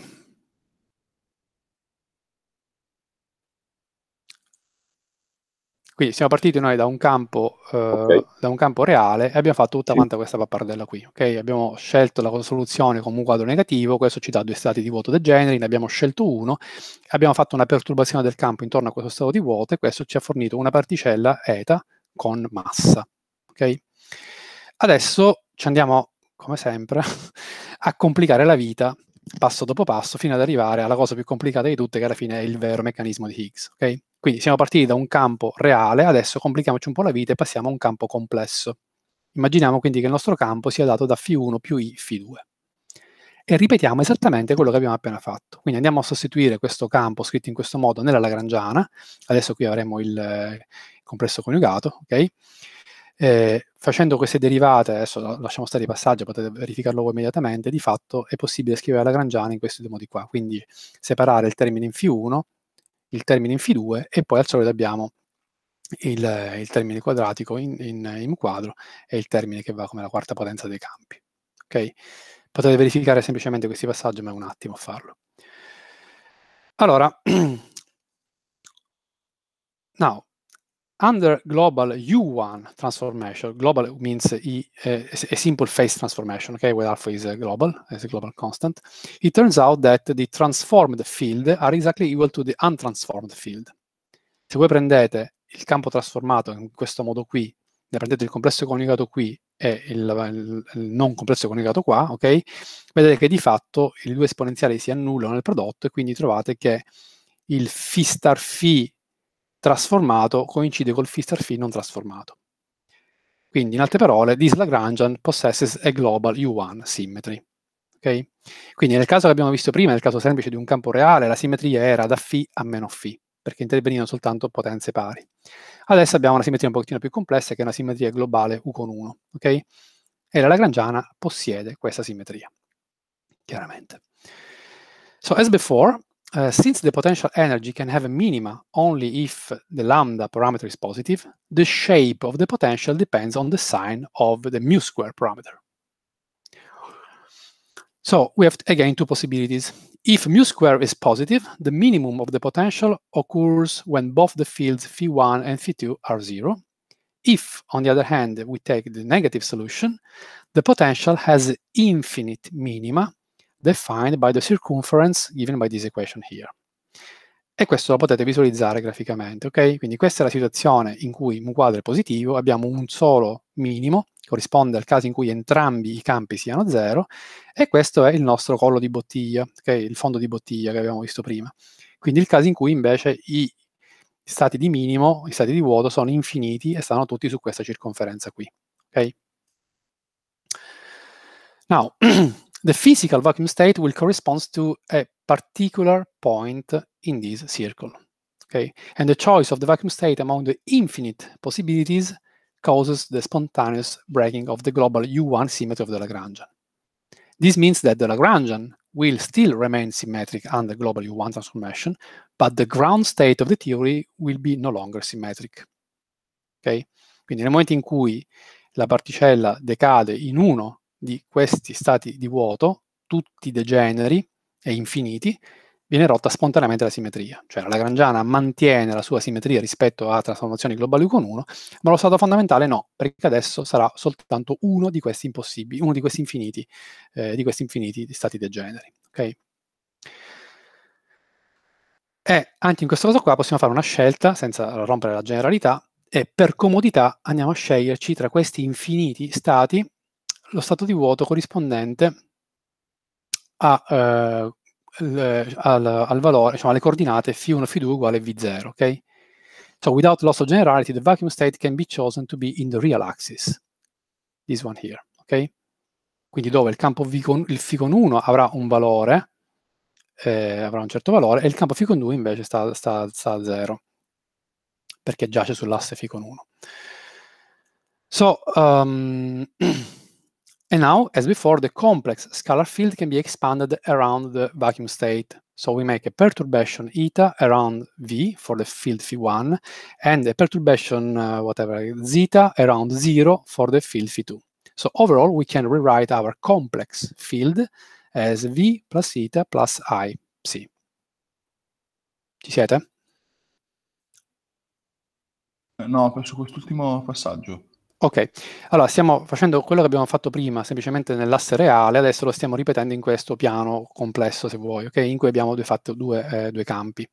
Quindi siamo partiti noi da un campo, eh, okay. da un campo reale e abbiamo fatto tutta sì. quanta questa pappardella qui. Okay? Abbiamo scelto la soluzione con un quadro negativo, questo ci dà due stati di vuoto degeneri, ne abbiamo scelto uno, abbiamo fatto una perturbazione del campo intorno a questo stato di vuoto e questo ci ha fornito una particella eta con massa. Okay? Adesso ci andiamo, come sempre, a complicare la vita passo dopo passo, fino ad arrivare alla cosa più complicata di tutte, che alla fine è il vero meccanismo di Higgs. Okay? Quindi siamo partiti da un campo reale, adesso complichiamoci un po' la vita e passiamo a un campo complesso. Immaginiamo quindi che il nostro campo sia dato da φ1 più i φ2. E ripetiamo esattamente quello che abbiamo appena fatto. Quindi andiamo a sostituire questo campo scritto in questo modo nella Lagrangiana, adesso qui avremo il eh, complesso coniugato, ok? Eh, facendo queste derivate, adesso lasciamo stare i passaggi, potete verificarlo voi immediatamente, di fatto è possibile scrivere la Grangiana in questi due modi qua, quindi separare il termine in Φ1, il termine in Φ2 e poi al solito abbiamo il, il termine quadratico in, in, in, quadro e il termine che va come la quarta potenza dei campi. Okay? Potete verificare semplicemente questi passaggi, ma è un attimo a farlo. Allora, now, under global U1 transformation, global means e, a, eh, a eh, simple phase transformation, okay, where alpha is a eh, global, is a global constant, it turns out that the transformed field are exactly equal to the untransformed field. Se voi prendete il campo trasformato in questo modo qui, ne prendete il complesso coniugato qui e il, il, non complesso coniugato qua, ok? Vedete che di fatto i due esponenziali si annullano nel prodotto e quindi trovate che il phi star phi trasformato coincide col Phi phi non trasformato. Quindi, in altre parole, this Lagrangian possesses a global U1 symmetry. Okay? Quindi nel caso che abbiamo visto prima, nel caso semplice di un campo reale, la simmetria era da Φ a meno Φ, perché intervenivano soltanto potenze pari. Adesso abbiamo una simmetria un pochino più complessa, che è una simmetria globale U con 1. Okay? E la Lagrangiana possiede questa simmetria, chiaramente. So, as before, Uh, since the potential energy can have a minima only if the lambda parameter is positive, the shape of the potential depends on the sign of the mu square parameter. So we have, again, two possibilities. If mu square is positive, the minimum of the potential occurs when both the fields phi one and phi two are zero. If, on the other hand, we take the negative solution, the potential has infinite minima defined by the circumference given by this equation here. E questo lo potete visualizzare graficamente, ok? Quindi questa è la situazione in cui un quadro è positivo, abbiamo un solo minimo, corrisponde al caso in cui entrambi i campi siano zero, e questo è il nostro collo di bottiglia, ok? Il fondo di bottiglia che abbiamo visto prima. Quindi il caso in cui invece i stati di minimo, i stati di vuoto, sono infiniti e stanno tutti su questa circonferenza qui, ok? Now, the physical vacuum state will correspond to a particular point in this circle. Okay, and the choice of the vacuum state among the infinite possibilities causes the spontaneous breaking of the global U1 symmetry of the Lagrangian. This means that the Lagrangian will still remain symmetric under global U1 transformation, but the ground state of the theory will be no longer symmetric. Okay? Quindi nel momento in cui la particella decade in uno di questi stati di vuoto, tutti degeneri e infiniti, viene rotta spontaneamente la simmetria. Cioè la Lagrangiana mantiene la sua simmetria rispetto a trasformazioni globali con 1, ma lo stato fondamentale no, perché adesso sarà soltanto uno di questi impossibili, uno di questi infiniti, eh, di questi infiniti stati degeneri. Okay? E eh, anche in questo caso qua possiamo fare una scelta, senza rompere la generalità, e per comodità andiamo a sceglierci tra questi infiniti stati lo stato di vuoto corrispondente a, eh, l, al, al, valore, diciamo, alle coordinate phi1, phi2 uguale v0, ok? So without loss of generality, the vacuum state can be chosen to be in the real axis. This one here, ok? Quindi dove il campo v con, il phi con 1 avrà un valore, eh, avrà un certo valore, e il campo phi con 2 invece sta, sta, sta a 0, perché giace sull'asse phi con 1. So, um, And now, as before, the complex scalar field can be expanded around the vacuum state. So we make a perturbation eta around V for the field Phi1 and a perturbation, uh, whatever, zeta around 0 for the field Phi2. So overall, we can rewrite our complex field as V plus eta plus I psi. Ci siete? No, ho quest'ultimo passaggio. Ok, allora stiamo facendo quello che abbiamo fatto prima, semplicemente nell'asse reale, adesso lo stiamo ripetendo in questo piano complesso, se vuoi, okay? in cui abbiamo fatto due, eh, due campi.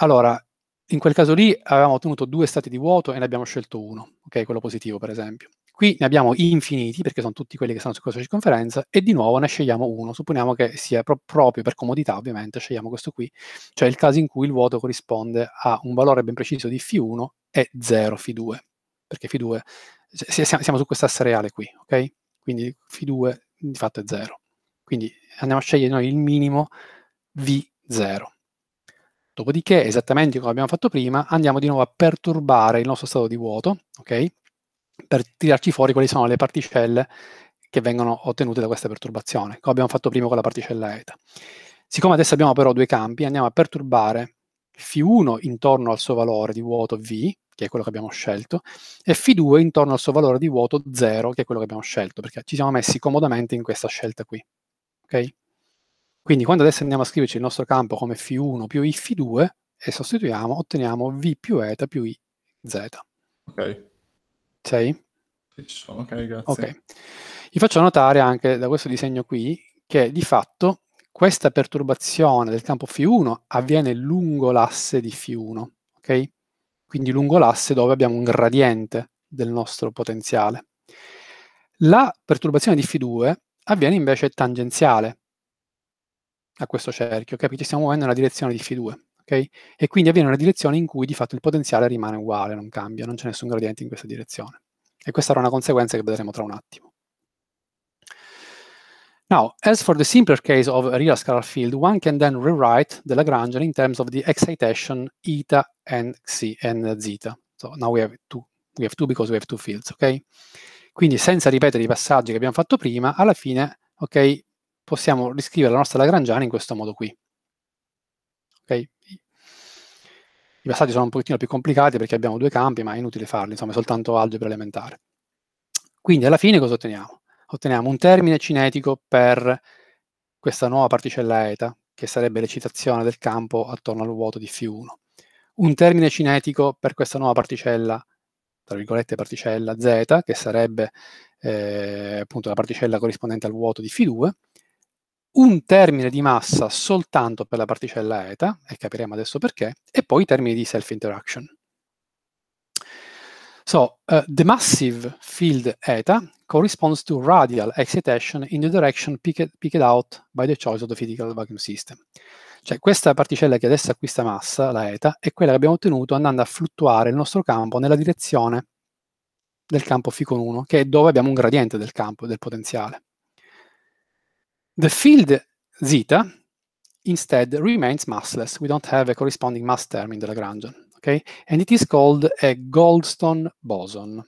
Allora, in quel caso lì avevamo ottenuto due stati di vuoto e ne abbiamo scelto uno, ok? Quello positivo, per esempio. Qui ne abbiamo infiniti, perché sono tutti quelli che stanno su questa circonferenza, e di nuovo ne scegliamo uno. Supponiamo che sia pro proprio per comodità, ovviamente, scegliamo questo qui, cioè il caso in cui il vuoto corrisponde a un valore ben preciso di φ1 e 0 φ2 perché Φ2, siamo, siamo su quest'asse reale qui, ok? Quindi Φ2 di fatto è 0. Quindi andiamo a scegliere noi il minimo V0. Dopodiché, esattamente come abbiamo fatto prima, andiamo di nuovo a perturbare il nostro stato di vuoto, ok? Per tirarci fuori quali sono le particelle che vengono ottenute da questa perturbazione, come abbiamo fatto prima con la particella eta. Siccome adesso abbiamo però due campi, andiamo a perturbare Φ1 intorno al suo valore di vuoto V, che è quello che abbiamo scelto, e Φ2 intorno al suo valore di vuoto 0, che è quello che abbiamo scelto, perché ci siamo messi comodamente in questa scelta qui. Okay? Quindi quando adesso andiamo a scriverci il nostro campo come Φ1 più If2 e sostituiamo, otteniamo V più eta più IZ. Ok. Sei? Ok, grazie. Okay. Vi faccio notare anche da questo disegno qui che di fatto questa perturbazione del campo Φ1 avviene lungo l'asse di Φ1, ok? Quindi lungo l'asse dove abbiamo un gradiente del nostro potenziale. La perturbazione di Φ2 avviene invece tangenziale a questo cerchio, okay? ci stiamo muovendo nella direzione di Φ2, okay? E quindi avviene una direzione in cui di fatto il potenziale rimane uguale, non cambia, non c'è nessun gradiente in questa direzione. E questa era una conseguenza che vedremo tra un attimo. Now, as for the simpler case of a real scalar field, one can then rewrite the Lagrangian in terms of the excitation eta and xi and zeta. So now we have two, we have two because we have two fields, ok? Quindi senza ripetere i passaggi che abbiamo fatto prima, alla fine, ok, possiamo riscrivere la nostra Lagrangiana in questo modo qui. Ok? I passaggi sono un pochettino più complicati perché abbiamo due campi, ma è inutile farli, insomma, è soltanto algebra elementare. Quindi alla fine cosa otteniamo? otteniamo un termine cinetico per questa nuova particella eta, che sarebbe l'eccitazione del campo attorno al vuoto di Φ1. Un termine cinetico per questa nuova particella, tra virgolette particella Z, che sarebbe eh, appunto la particella corrispondente al vuoto di Φ2, un termine di massa soltanto per la particella eta, e capiremo adesso perché, e poi i termini di self-interaction. So uh, the massive field eta corresponds to radial excitation in the direction picked, picked out by the choice of the physical vacuum system. Cioè questa particella che adesso acquista massa, la eta, è quella che abbiamo ottenuto andando a fluttuare il nostro campo nella direzione del campo φ 1, che è dove abbiamo un gradiente del campo, del potenziale. The field zeta instead remains massless. We don't have a corresponding mass term in the Lagrangian. okay? And it is called a Goldstone boson.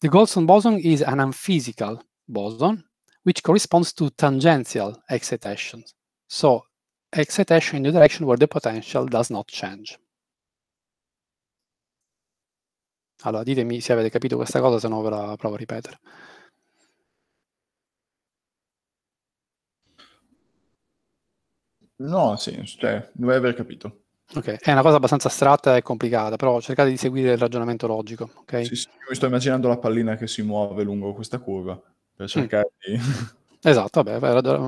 The Goldstone boson is an unphysical boson, which corresponds to tangential excitation. So excitation in the direction where the potential does not change. Allora, ditemi se avete capito questa cosa, se no ve la provo a ripetere. No, sì, cioè, dovrei aver capito. Ok, è una cosa abbastanza astratta e complicata, però cercate di seguire il ragionamento logico, ok? Sì, sì, mi sto immaginando la pallina che si muove lungo questa curva per mm. cercare mm. di... Esatto, vabbè,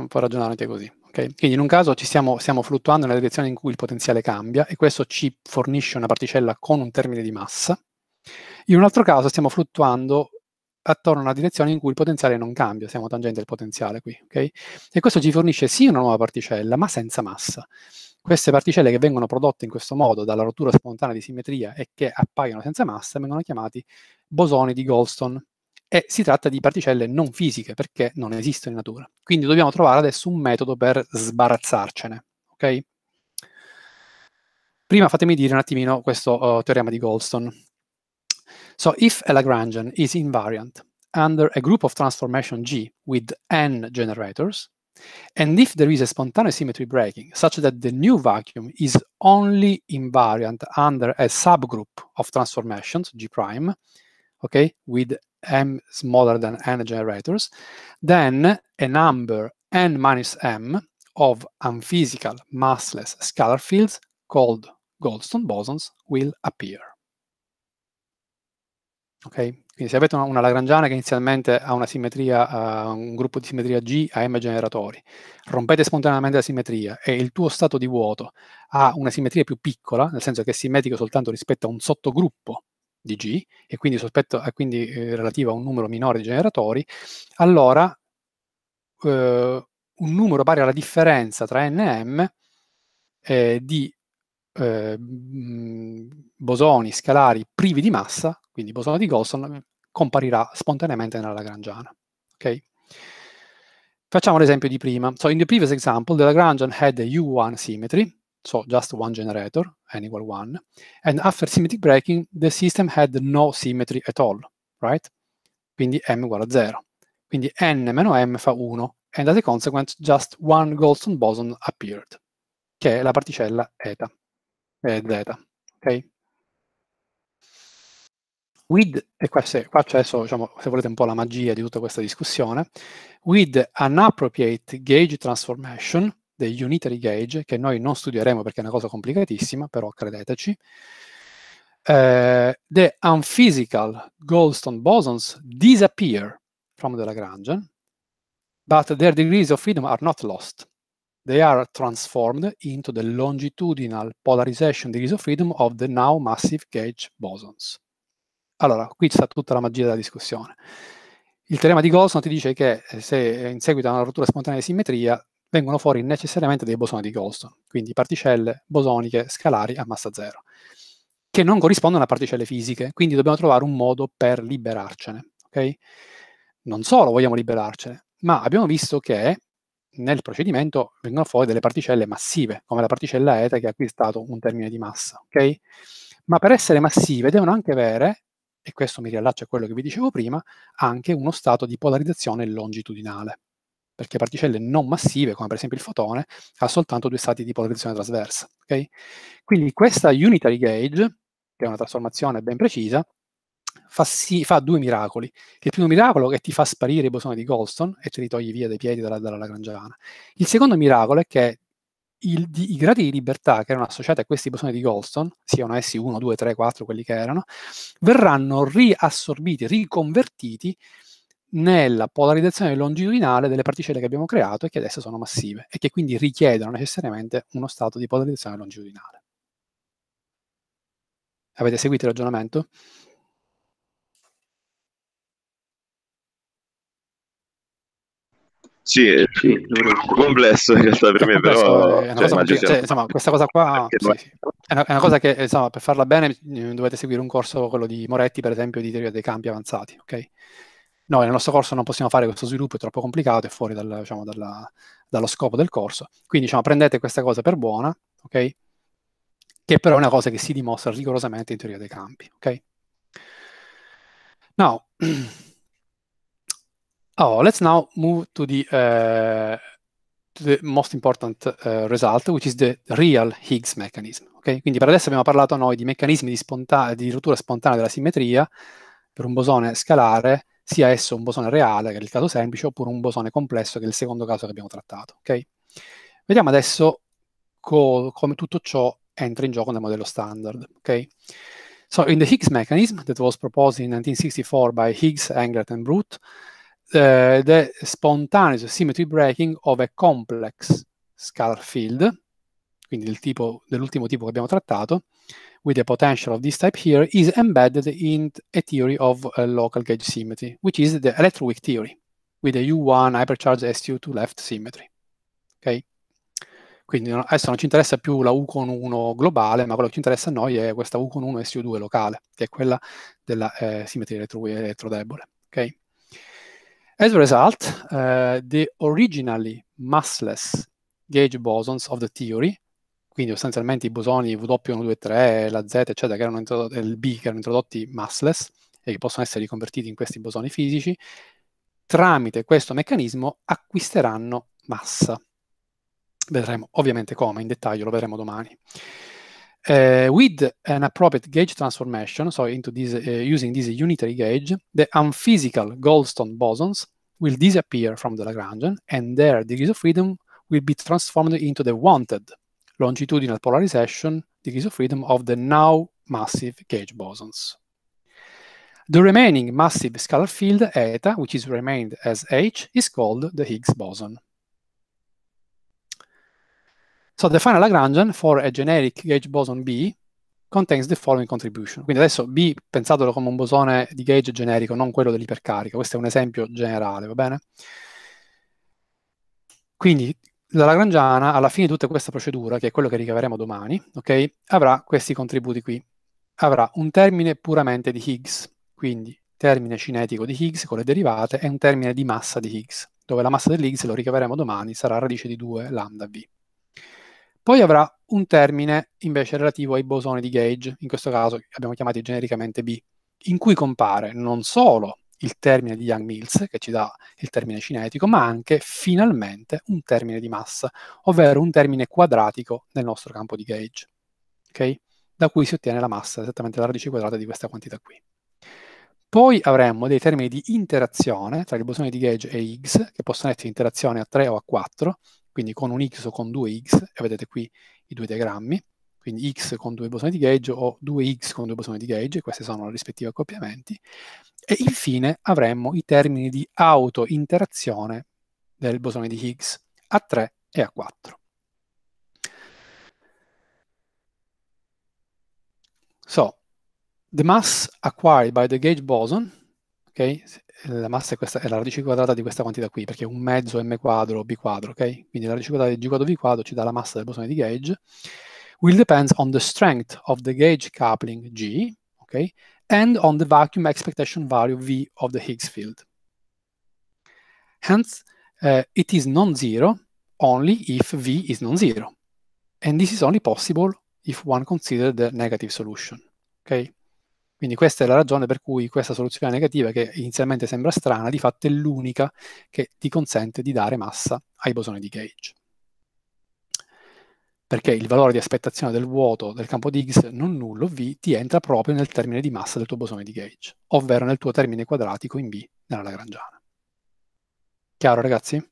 puoi ragionare anche così. Okay? Quindi in un caso stiamo, stiamo fluttuando nella direzione in cui il potenziale cambia e questo ci fornisce una particella con un termine di massa. In un altro caso stiamo fluttuando attorno a una direzione in cui il potenziale non cambia, siamo tangenti al potenziale qui, ok? E questo ci fornisce sì una nuova particella, ma senza massa. Queste particelle che vengono prodotte in questo modo dalla rottura spontanea di simmetria e che appaiono senza massa vengono chiamati bosoni di Goldstone e si tratta di particelle non fisiche perché non esistono in natura. Quindi dobbiamo trovare adesso un metodo per sbarazzarcene, ok? Prima fatemi dire un attimino questo uh, teorema di Goldstone. So if a Lagrangian is invariant under a group of transformation G with n generators, And if there is a spontaneous symmetry breaking, such that the new vacuum is only invariant under a subgroup of transformations, G prime, okay, with m smaller than n generators, then a number n minus m of unphysical massless scalar fields called Goldstone bosons will appear. Okay? Quindi se avete una, una, lagrangiana che inizialmente ha una simmetria, uh, un gruppo di simmetria G a M generatori, rompete spontaneamente la simmetria e il tuo stato di vuoto ha una simmetria più piccola, nel senso che è simmetrico soltanto rispetto a un sottogruppo di G e quindi, sospetto, e quindi eh, relativo a un numero minore di generatori, allora eh, un numero pari alla differenza tra N e M eh, di eh, bosoni scalari privi di massa, quindi bosone di Gosson, mm, comparirà spontaneamente nella Lagrangiana. Okay? Facciamo l'esempio di prima. So in the previous example, the Lagrangian had a U1 symmetry, so just one generator, n equal 1, and after symmetric breaking, the system had no symmetry at all, right? Quindi m uguale a 0. Quindi n meno m fa 1, and as a consequence, just one Goldstone boson appeared, che è la particella eta e z. Okay? With, e qua, se, qua c'è adesso, diciamo, se volete un po' la magia di tutta questa discussione, with an appropriate gauge transformation, degli unitary gauge, che noi non studieremo perché è una cosa complicatissima, però credeteci, eh, the unphysical Goldstone bosons disappear from the Lagrangian, but their degrees of freedom are not lost they are transformed into the longitudinal polarization degrees of freedom of the now massive gauge bosons. Allora, qui sta tutta la magia della discussione. Il teorema di Golson ti dice che eh, se in seguito a una rottura spontanea di simmetria vengono fuori necessariamente dei bosoni di Golston, quindi particelle bosoniche scalari a massa zero, che non corrispondono a particelle fisiche, quindi dobbiamo trovare un modo per liberarcene. Okay? Non solo vogliamo liberarcene, ma abbiamo visto che nel procedimento vengono fuori delle particelle massive, come la particella eta che ha acquistato un termine di massa, ok? Ma per essere massive devono anche avere, e questo mi riallaccia a quello che vi dicevo prima, anche uno stato di polarizzazione longitudinale, perché particelle non massive, come per esempio il fotone, ha soltanto due stati di polarizzazione trasversa, ok? Quindi questa unitary gauge, che è una trasformazione ben precisa, fa, sì, fa, due miracoli. Il primo miracolo è che ti fa sparire i bosoni di Goldstone e te li togli via dai piedi dalla, dalla Lagrangiana. Il secondo miracolo è che il, i gradi di libertà che erano associati a questi bosoni di Goldstone, siano essi 1, 2, 3, 4, quelli che erano, verranno riassorbiti, riconvertiti nella polarizzazione longitudinale delle particelle che abbiamo creato e che adesso sono massive e che quindi richiedono necessariamente uno stato di polarizzazione longitudinale. Avete seguito il ragionamento? Sì, sì complesso in realtà per me, però... È una cioè, cosa, perché, cioè, insomma, questa cosa qua sì, sì. È, una, è, una, cosa che, insomma, per farla bene eh, dovete seguire un corso, quello di Moretti, per esempio, di teoria dei campi avanzati, ok? Noi nel nostro corso non possiamo fare questo sviluppo, è troppo complicato, è fuori dal, diciamo, dalla, dallo scopo del corso. Quindi, diciamo, prendete questa cosa per buona, ok? Che però è una cosa che si dimostra rigorosamente in teoria dei campi, ok? Now... Oh, let's now move to the uh, to the most important uh, result, which is the real Higgs mechanism. Okay? Quindi per adesso abbiamo parlato noi di meccanismi di, sponta- di rottura spontanea della simmetria per un bosone scalare, sia esso un bosone reale, che è il caso semplice, oppure un bosone complesso, che è il secondo caso che abbiamo trattato. Okay? Vediamo adesso co- come tutto ciò entra in gioco nel modello standard. Okay? So in the Higgs mechanism that was proposed in 1964 by Higgs, Englert and Brute, uh, eh, the spontaneous cioè symmetry breaking of a complex scalar field, quindi dell'ultimo tipo che abbiamo trattato, with a potential of this type here, is embedded in a theory of uh, local gauge symmetry, which is the electroweak theory, with a U1 hypercharge SU2 left symmetry. Okay? Quindi adesso non ci interessa più la U con 1 globale, ma quello che ci interessa a noi è questa U con 1 SU2 locale, che è quella della eh, simmetria elettrodebole. Okay? As a result, uh, the originally massless gauge bosons of the theory, quindi sostanzialmente i bosoni w 1 3, la Z, eccetera, che erano introdotti, il B, che erano introdotti massless e che possono essere riconvertiti in questi bosoni fisici, tramite questo meccanismo acquisteranno massa. Vedremo ovviamente come, in dettaglio lo vedremo domani. uh, with an appropriate gauge transformation, so into this, uh, using this unitary gauge, the unphysical Goldstone bosons will disappear from the Lagrangian and their degrees of freedom will be transformed into the wanted longitudinal polarization degrees of freedom of the now massive gauge bosons. The remaining massive scalar field, eta, which is remained as H, is called the Higgs boson. So the final Lagrangian for a generic gauge boson B contains the following contribution. Quindi adesso B pensatelo come un bosone di gauge generico, non quello dell'ipercarica. Questo è un esempio generale, va bene? Quindi la Lagrangiana, alla fine di tutta questa procedura, che è quello che ricaveremo domani, okay, avrà questi contributi qui. Avrà un termine puramente di Higgs, quindi termine cinetico di Higgs con le derivate e un termine di massa di Higgs, dove la massa dell'Higgs, lo ricaveremo domani, sarà radice di 2 lambda v. Poi avrà un termine invece relativo ai bosoni di gauge, in questo caso abbiamo chiamati genericamente B, in cui compare non solo il termine di Young-Mills, che ci dà il termine cinetico, ma anche finalmente un termine di massa, ovvero un termine quadratico nel nostro campo di gauge, okay? da cui si ottiene la massa, esattamente la radice quadrata di questa quantità qui. Poi avremmo dei termini di interazione tra il bosone di gauge e Higgs, che possono essere interazioni a 3 o a 4, quindi con un x o con due x e vedete qui i due diagrammi, quindi x con due bosoni di gauge o 2x con due bosoni di gauge, questi sono i rispettivi accoppiamenti, e infine avremmo i termini di auto-interazione del bosone di Higgs a 3 e a 4. So, the mass acquired by the gauge boson Okay? Eh, la massa è, questa, è, la radice quadrata di questa quantità qui, perché è un mezzo m quadro b quadro, okay? Quindi la radice quadrata di g quadro b quadro ci dà la massa del bosone di gauge. Will depend on the strength of the gauge coupling G, okay? And on the vacuum expectation value V of the Higgs field. Hence, uh, it is non-zero only if V is non-zero. And this is only possible if one considers the negative solution, okay? Quindi questa è la ragione per cui questa soluzione negativa, che inizialmente sembra strana, di fatto è l'unica che ti consente di dare massa ai bosoni di Gage. Perché il valore di aspettazione del vuoto del campo di Higgs non nullo V ti entra proprio nel termine di massa del tuo bosone di Gage, ovvero nel tuo termine quadratico in B nella Lagrangiana. Chiaro ragazzi?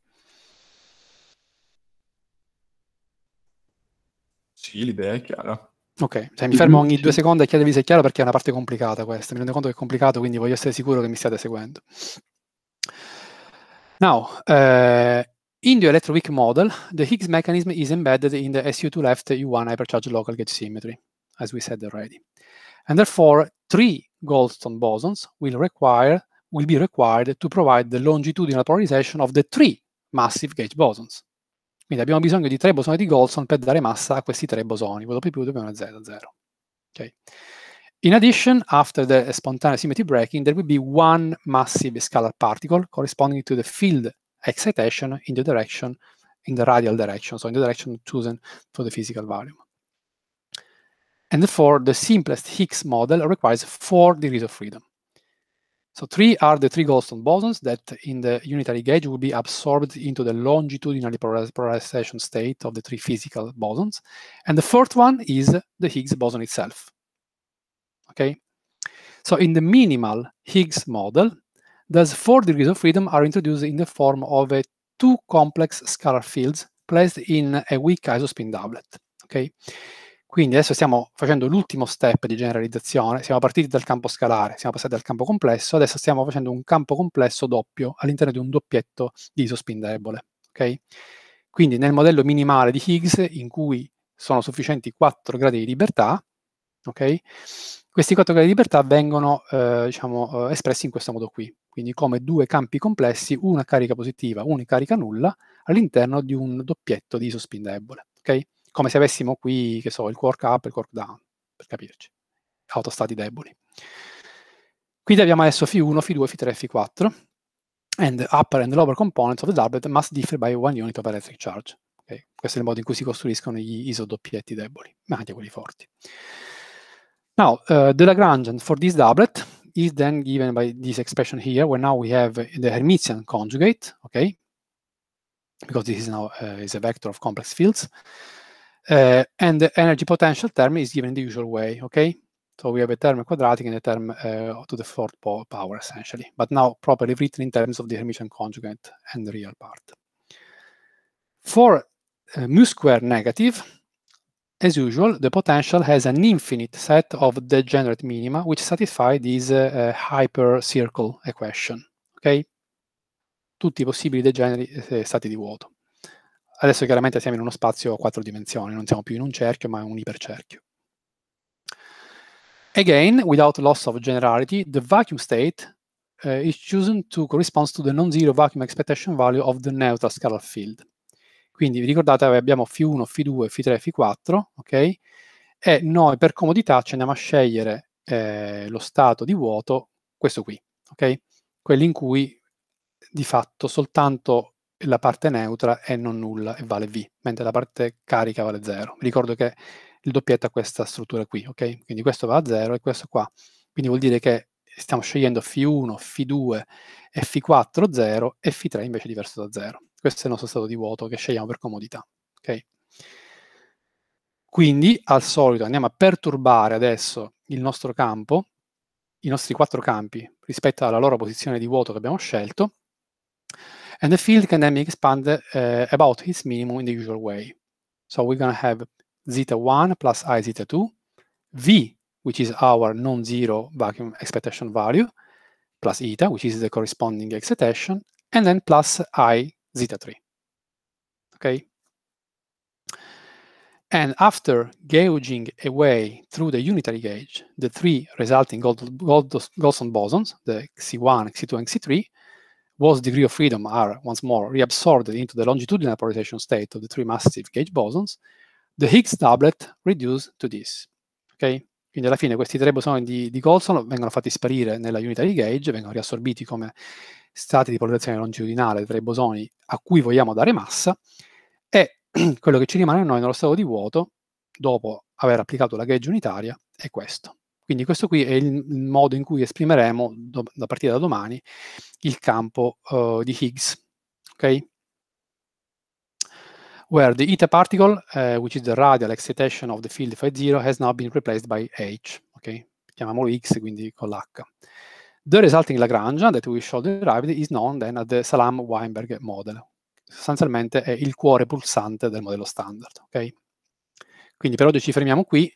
Sì, l'idea è chiara. Ok, cioè, mi mm-hmm. fermo ogni due secondi e chiedevi se è chiaro perché è una parte complicata questa, mi rendo conto che è complicato, quindi voglio essere sicuro che mi stiate seguendo. Now, uh, eh, in the electroweak model, the Higgs mechanism is embedded in the SU2 left U1 hypercharge local gauge symmetry, as we said already. And therefore, three Goldstone bosons will, require, will be required to provide the longitudinal polarization of the three massive gauge bosons. Quindi abbiamo bisogno di tre bosoni di Goldson per dare massa a questi tre bosoni, quello più più, 2 1, 0, 0. Okay. In addition, after the spontaneous symmetry breaking, there will be one massive scalar particle corresponding to the field excitation in the direction, in the radial direction, so in the direction chosen for the physical volume. And therefore, the simplest Higgs model requires four degrees of freedom. So three are the three Goldstone bosons that in the unitary gauge will be absorbed into the longitudinally polarization state of the three physical bosons. And the fourth one is the Higgs boson itself. Okay. So in the minimal Higgs model, those four degrees of freedom are introduced in the form of a two complex scalar fields placed in a weak isospin doublet. Okay. Quindi adesso stiamo facendo l'ultimo step di generalizzazione, siamo partiti dal campo scalare, siamo passati al campo complesso, adesso stiamo facendo un campo complesso doppio all'interno di un doppietto di isospin debole. Okay? Quindi nel modello minimale di Higgs, in cui sono sufficienti 4 gradi di libertà, okay, questi 4 gradi di libertà vengono eh, diciamo, eh, espressi in questo modo qui, quindi come due campi complessi, una carica positiva, una carica nulla, all'interno di un doppietto di isospin debole. Okay? come se avessimo qui, che so, il quark up e il quark down, per capirci, autostati deboli. Quindi abbiamo adesso Φ1, Φ2, Φ3, Φ4, and upper and lower components of the doublet must differ by one unit of electric charge. Okay? Questo è il modo in cui si costruiscono gli isodoppietti deboli, ma anche quelli forti. Now, uh, the Lagrangian for this doublet is then given by this expression here, where now we have the Hermitian conjugate, okay? Because this is now uh, is a vector of complex fields. Uh, and the energy potential term is given the usual way, okay? So we have a term quadratic and a term uh, to the fourth power, essentially, but now properly written in terms of the Hermitian conjugate and the real part. For uh, mu square negative, as usual, the potential has an infinite set of degenerate minima which satisfy this uh, hypercircle equation, ok? Tutti possibili degeneri stati di vuoto. Adesso chiaramente siamo in uno spazio a quattro dimensioni, non siamo più in un cerchio, ma in un ipercerchio. Again, without loss of generality, the vacuum state uh, is chosen to correspond to the non-zero vacuum expectation value of the neutral scalar field. Quindi vi ricordate abbiamo Φ1, Φ2, Φ3, Φ4, ok? E noi per comodità ci andiamo a scegliere eh, lo stato di vuoto, questo qui, ok? Quelli in cui di fatto soltanto la parte neutra è non nulla e vale V, mentre la parte carica vale 0. Ricordo che il doppietto ha questa struttura qui, ok? Quindi questo va a 0 e questo qua. Quindi vuol dire che stiamo scegliendo φ 1 φ 2 e F4 0 e F3 invece diverso da 0. Questo è il nostro stato di vuoto che scegliamo per comodità, ok? Quindi, al solito, andiamo a perturbare adesso il nostro campo, i nostri quattro campi, rispetto alla loro posizione di vuoto che abbiamo scelto, And the field can then be expanded uh, about its minimum in the usual way. So we're going to have zeta 1 plus i zeta 2, v, which is our non-zero vacuum expectation value, plus eta, which is the corresponding excitation, and then plus i zeta 3. Okay? And after gauging away through the unitary gauge the three resulting Goldstone Goldson bosons, the C1, X2, and X3, Wall's degree of freedom are, once more, reabsorbed into the longitudinal polarization state of the three massive gauge bosons, the Higgs doublet reduced to this. Okay? Quindi alla fine questi tre bosoni di, di Golson vengono fatti sparire nella unità di gauge, vengono riassorbiti come stati di polarizzazione longitudinale tra i bosoni a cui vogliamo dare massa e quello che ci rimane a noi nello stato di vuoto dopo aver applicato la gauge unitaria è questo. Quindi questo qui è il modo in cui esprimeremo, do, a partire da domani, il campo uh, di Higgs. Okay? Where the eta particle, uh, which is the radial excitation of the field phi 0, has now been replaced by H. Okay? Chiamiamolo X, quindi con l'H. The resulting Lagrange that we showed derive is known then as the Salam-Weinberg model. Sostanzialmente è il cuore pulsante del modello standard. Okay? Quindi per oggi ci fermiamo qui.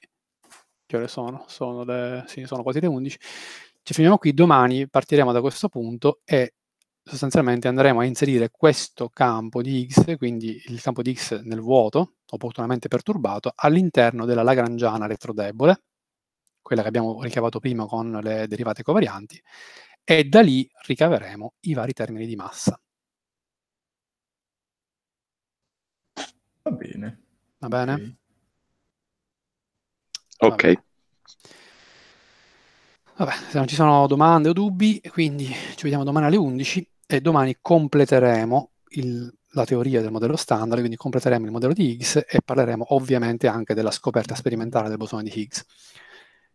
Che ore sono? Sono, le, sì, sono quasi le 11. Ci fermiamo qui, domani partiremo da questo punto e sostanzialmente andremo a inserire questo campo di x, quindi il campo di x nel vuoto, opportunamente perturbato, all'interno della lagrangiana elettrodebole, quella che abbiamo ricavato prima con le derivate covarianti, e da lì ricaveremo i vari termini di massa. Va bene. Va bene? Okay. Ok. Vabbè, se non ci sono domande o dubbi, quindi ci vediamo domani alle 11 e domani completeremo il, la teoria del modello standard, quindi completeremo il modello di Higgs e parleremo ovviamente anche della scoperta sperimentale del bosone di Higgs.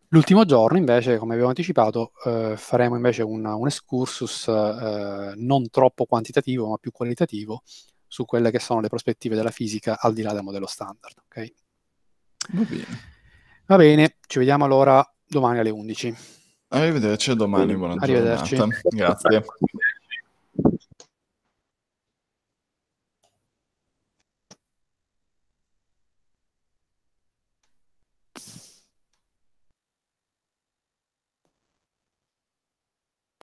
L'ultimo giorno, invece, come abbiamo anticipato, eh, faremo invece una, un excursus eh, non troppo quantitativo, ma più qualitativo su quelle che sono le prospettive della fisica al di là del modello standard. Okay? Va bene. Va bene, ci vediamo allora domani alle 11. Arrivederci domani, buona Arrivederci. giornata. Grazie.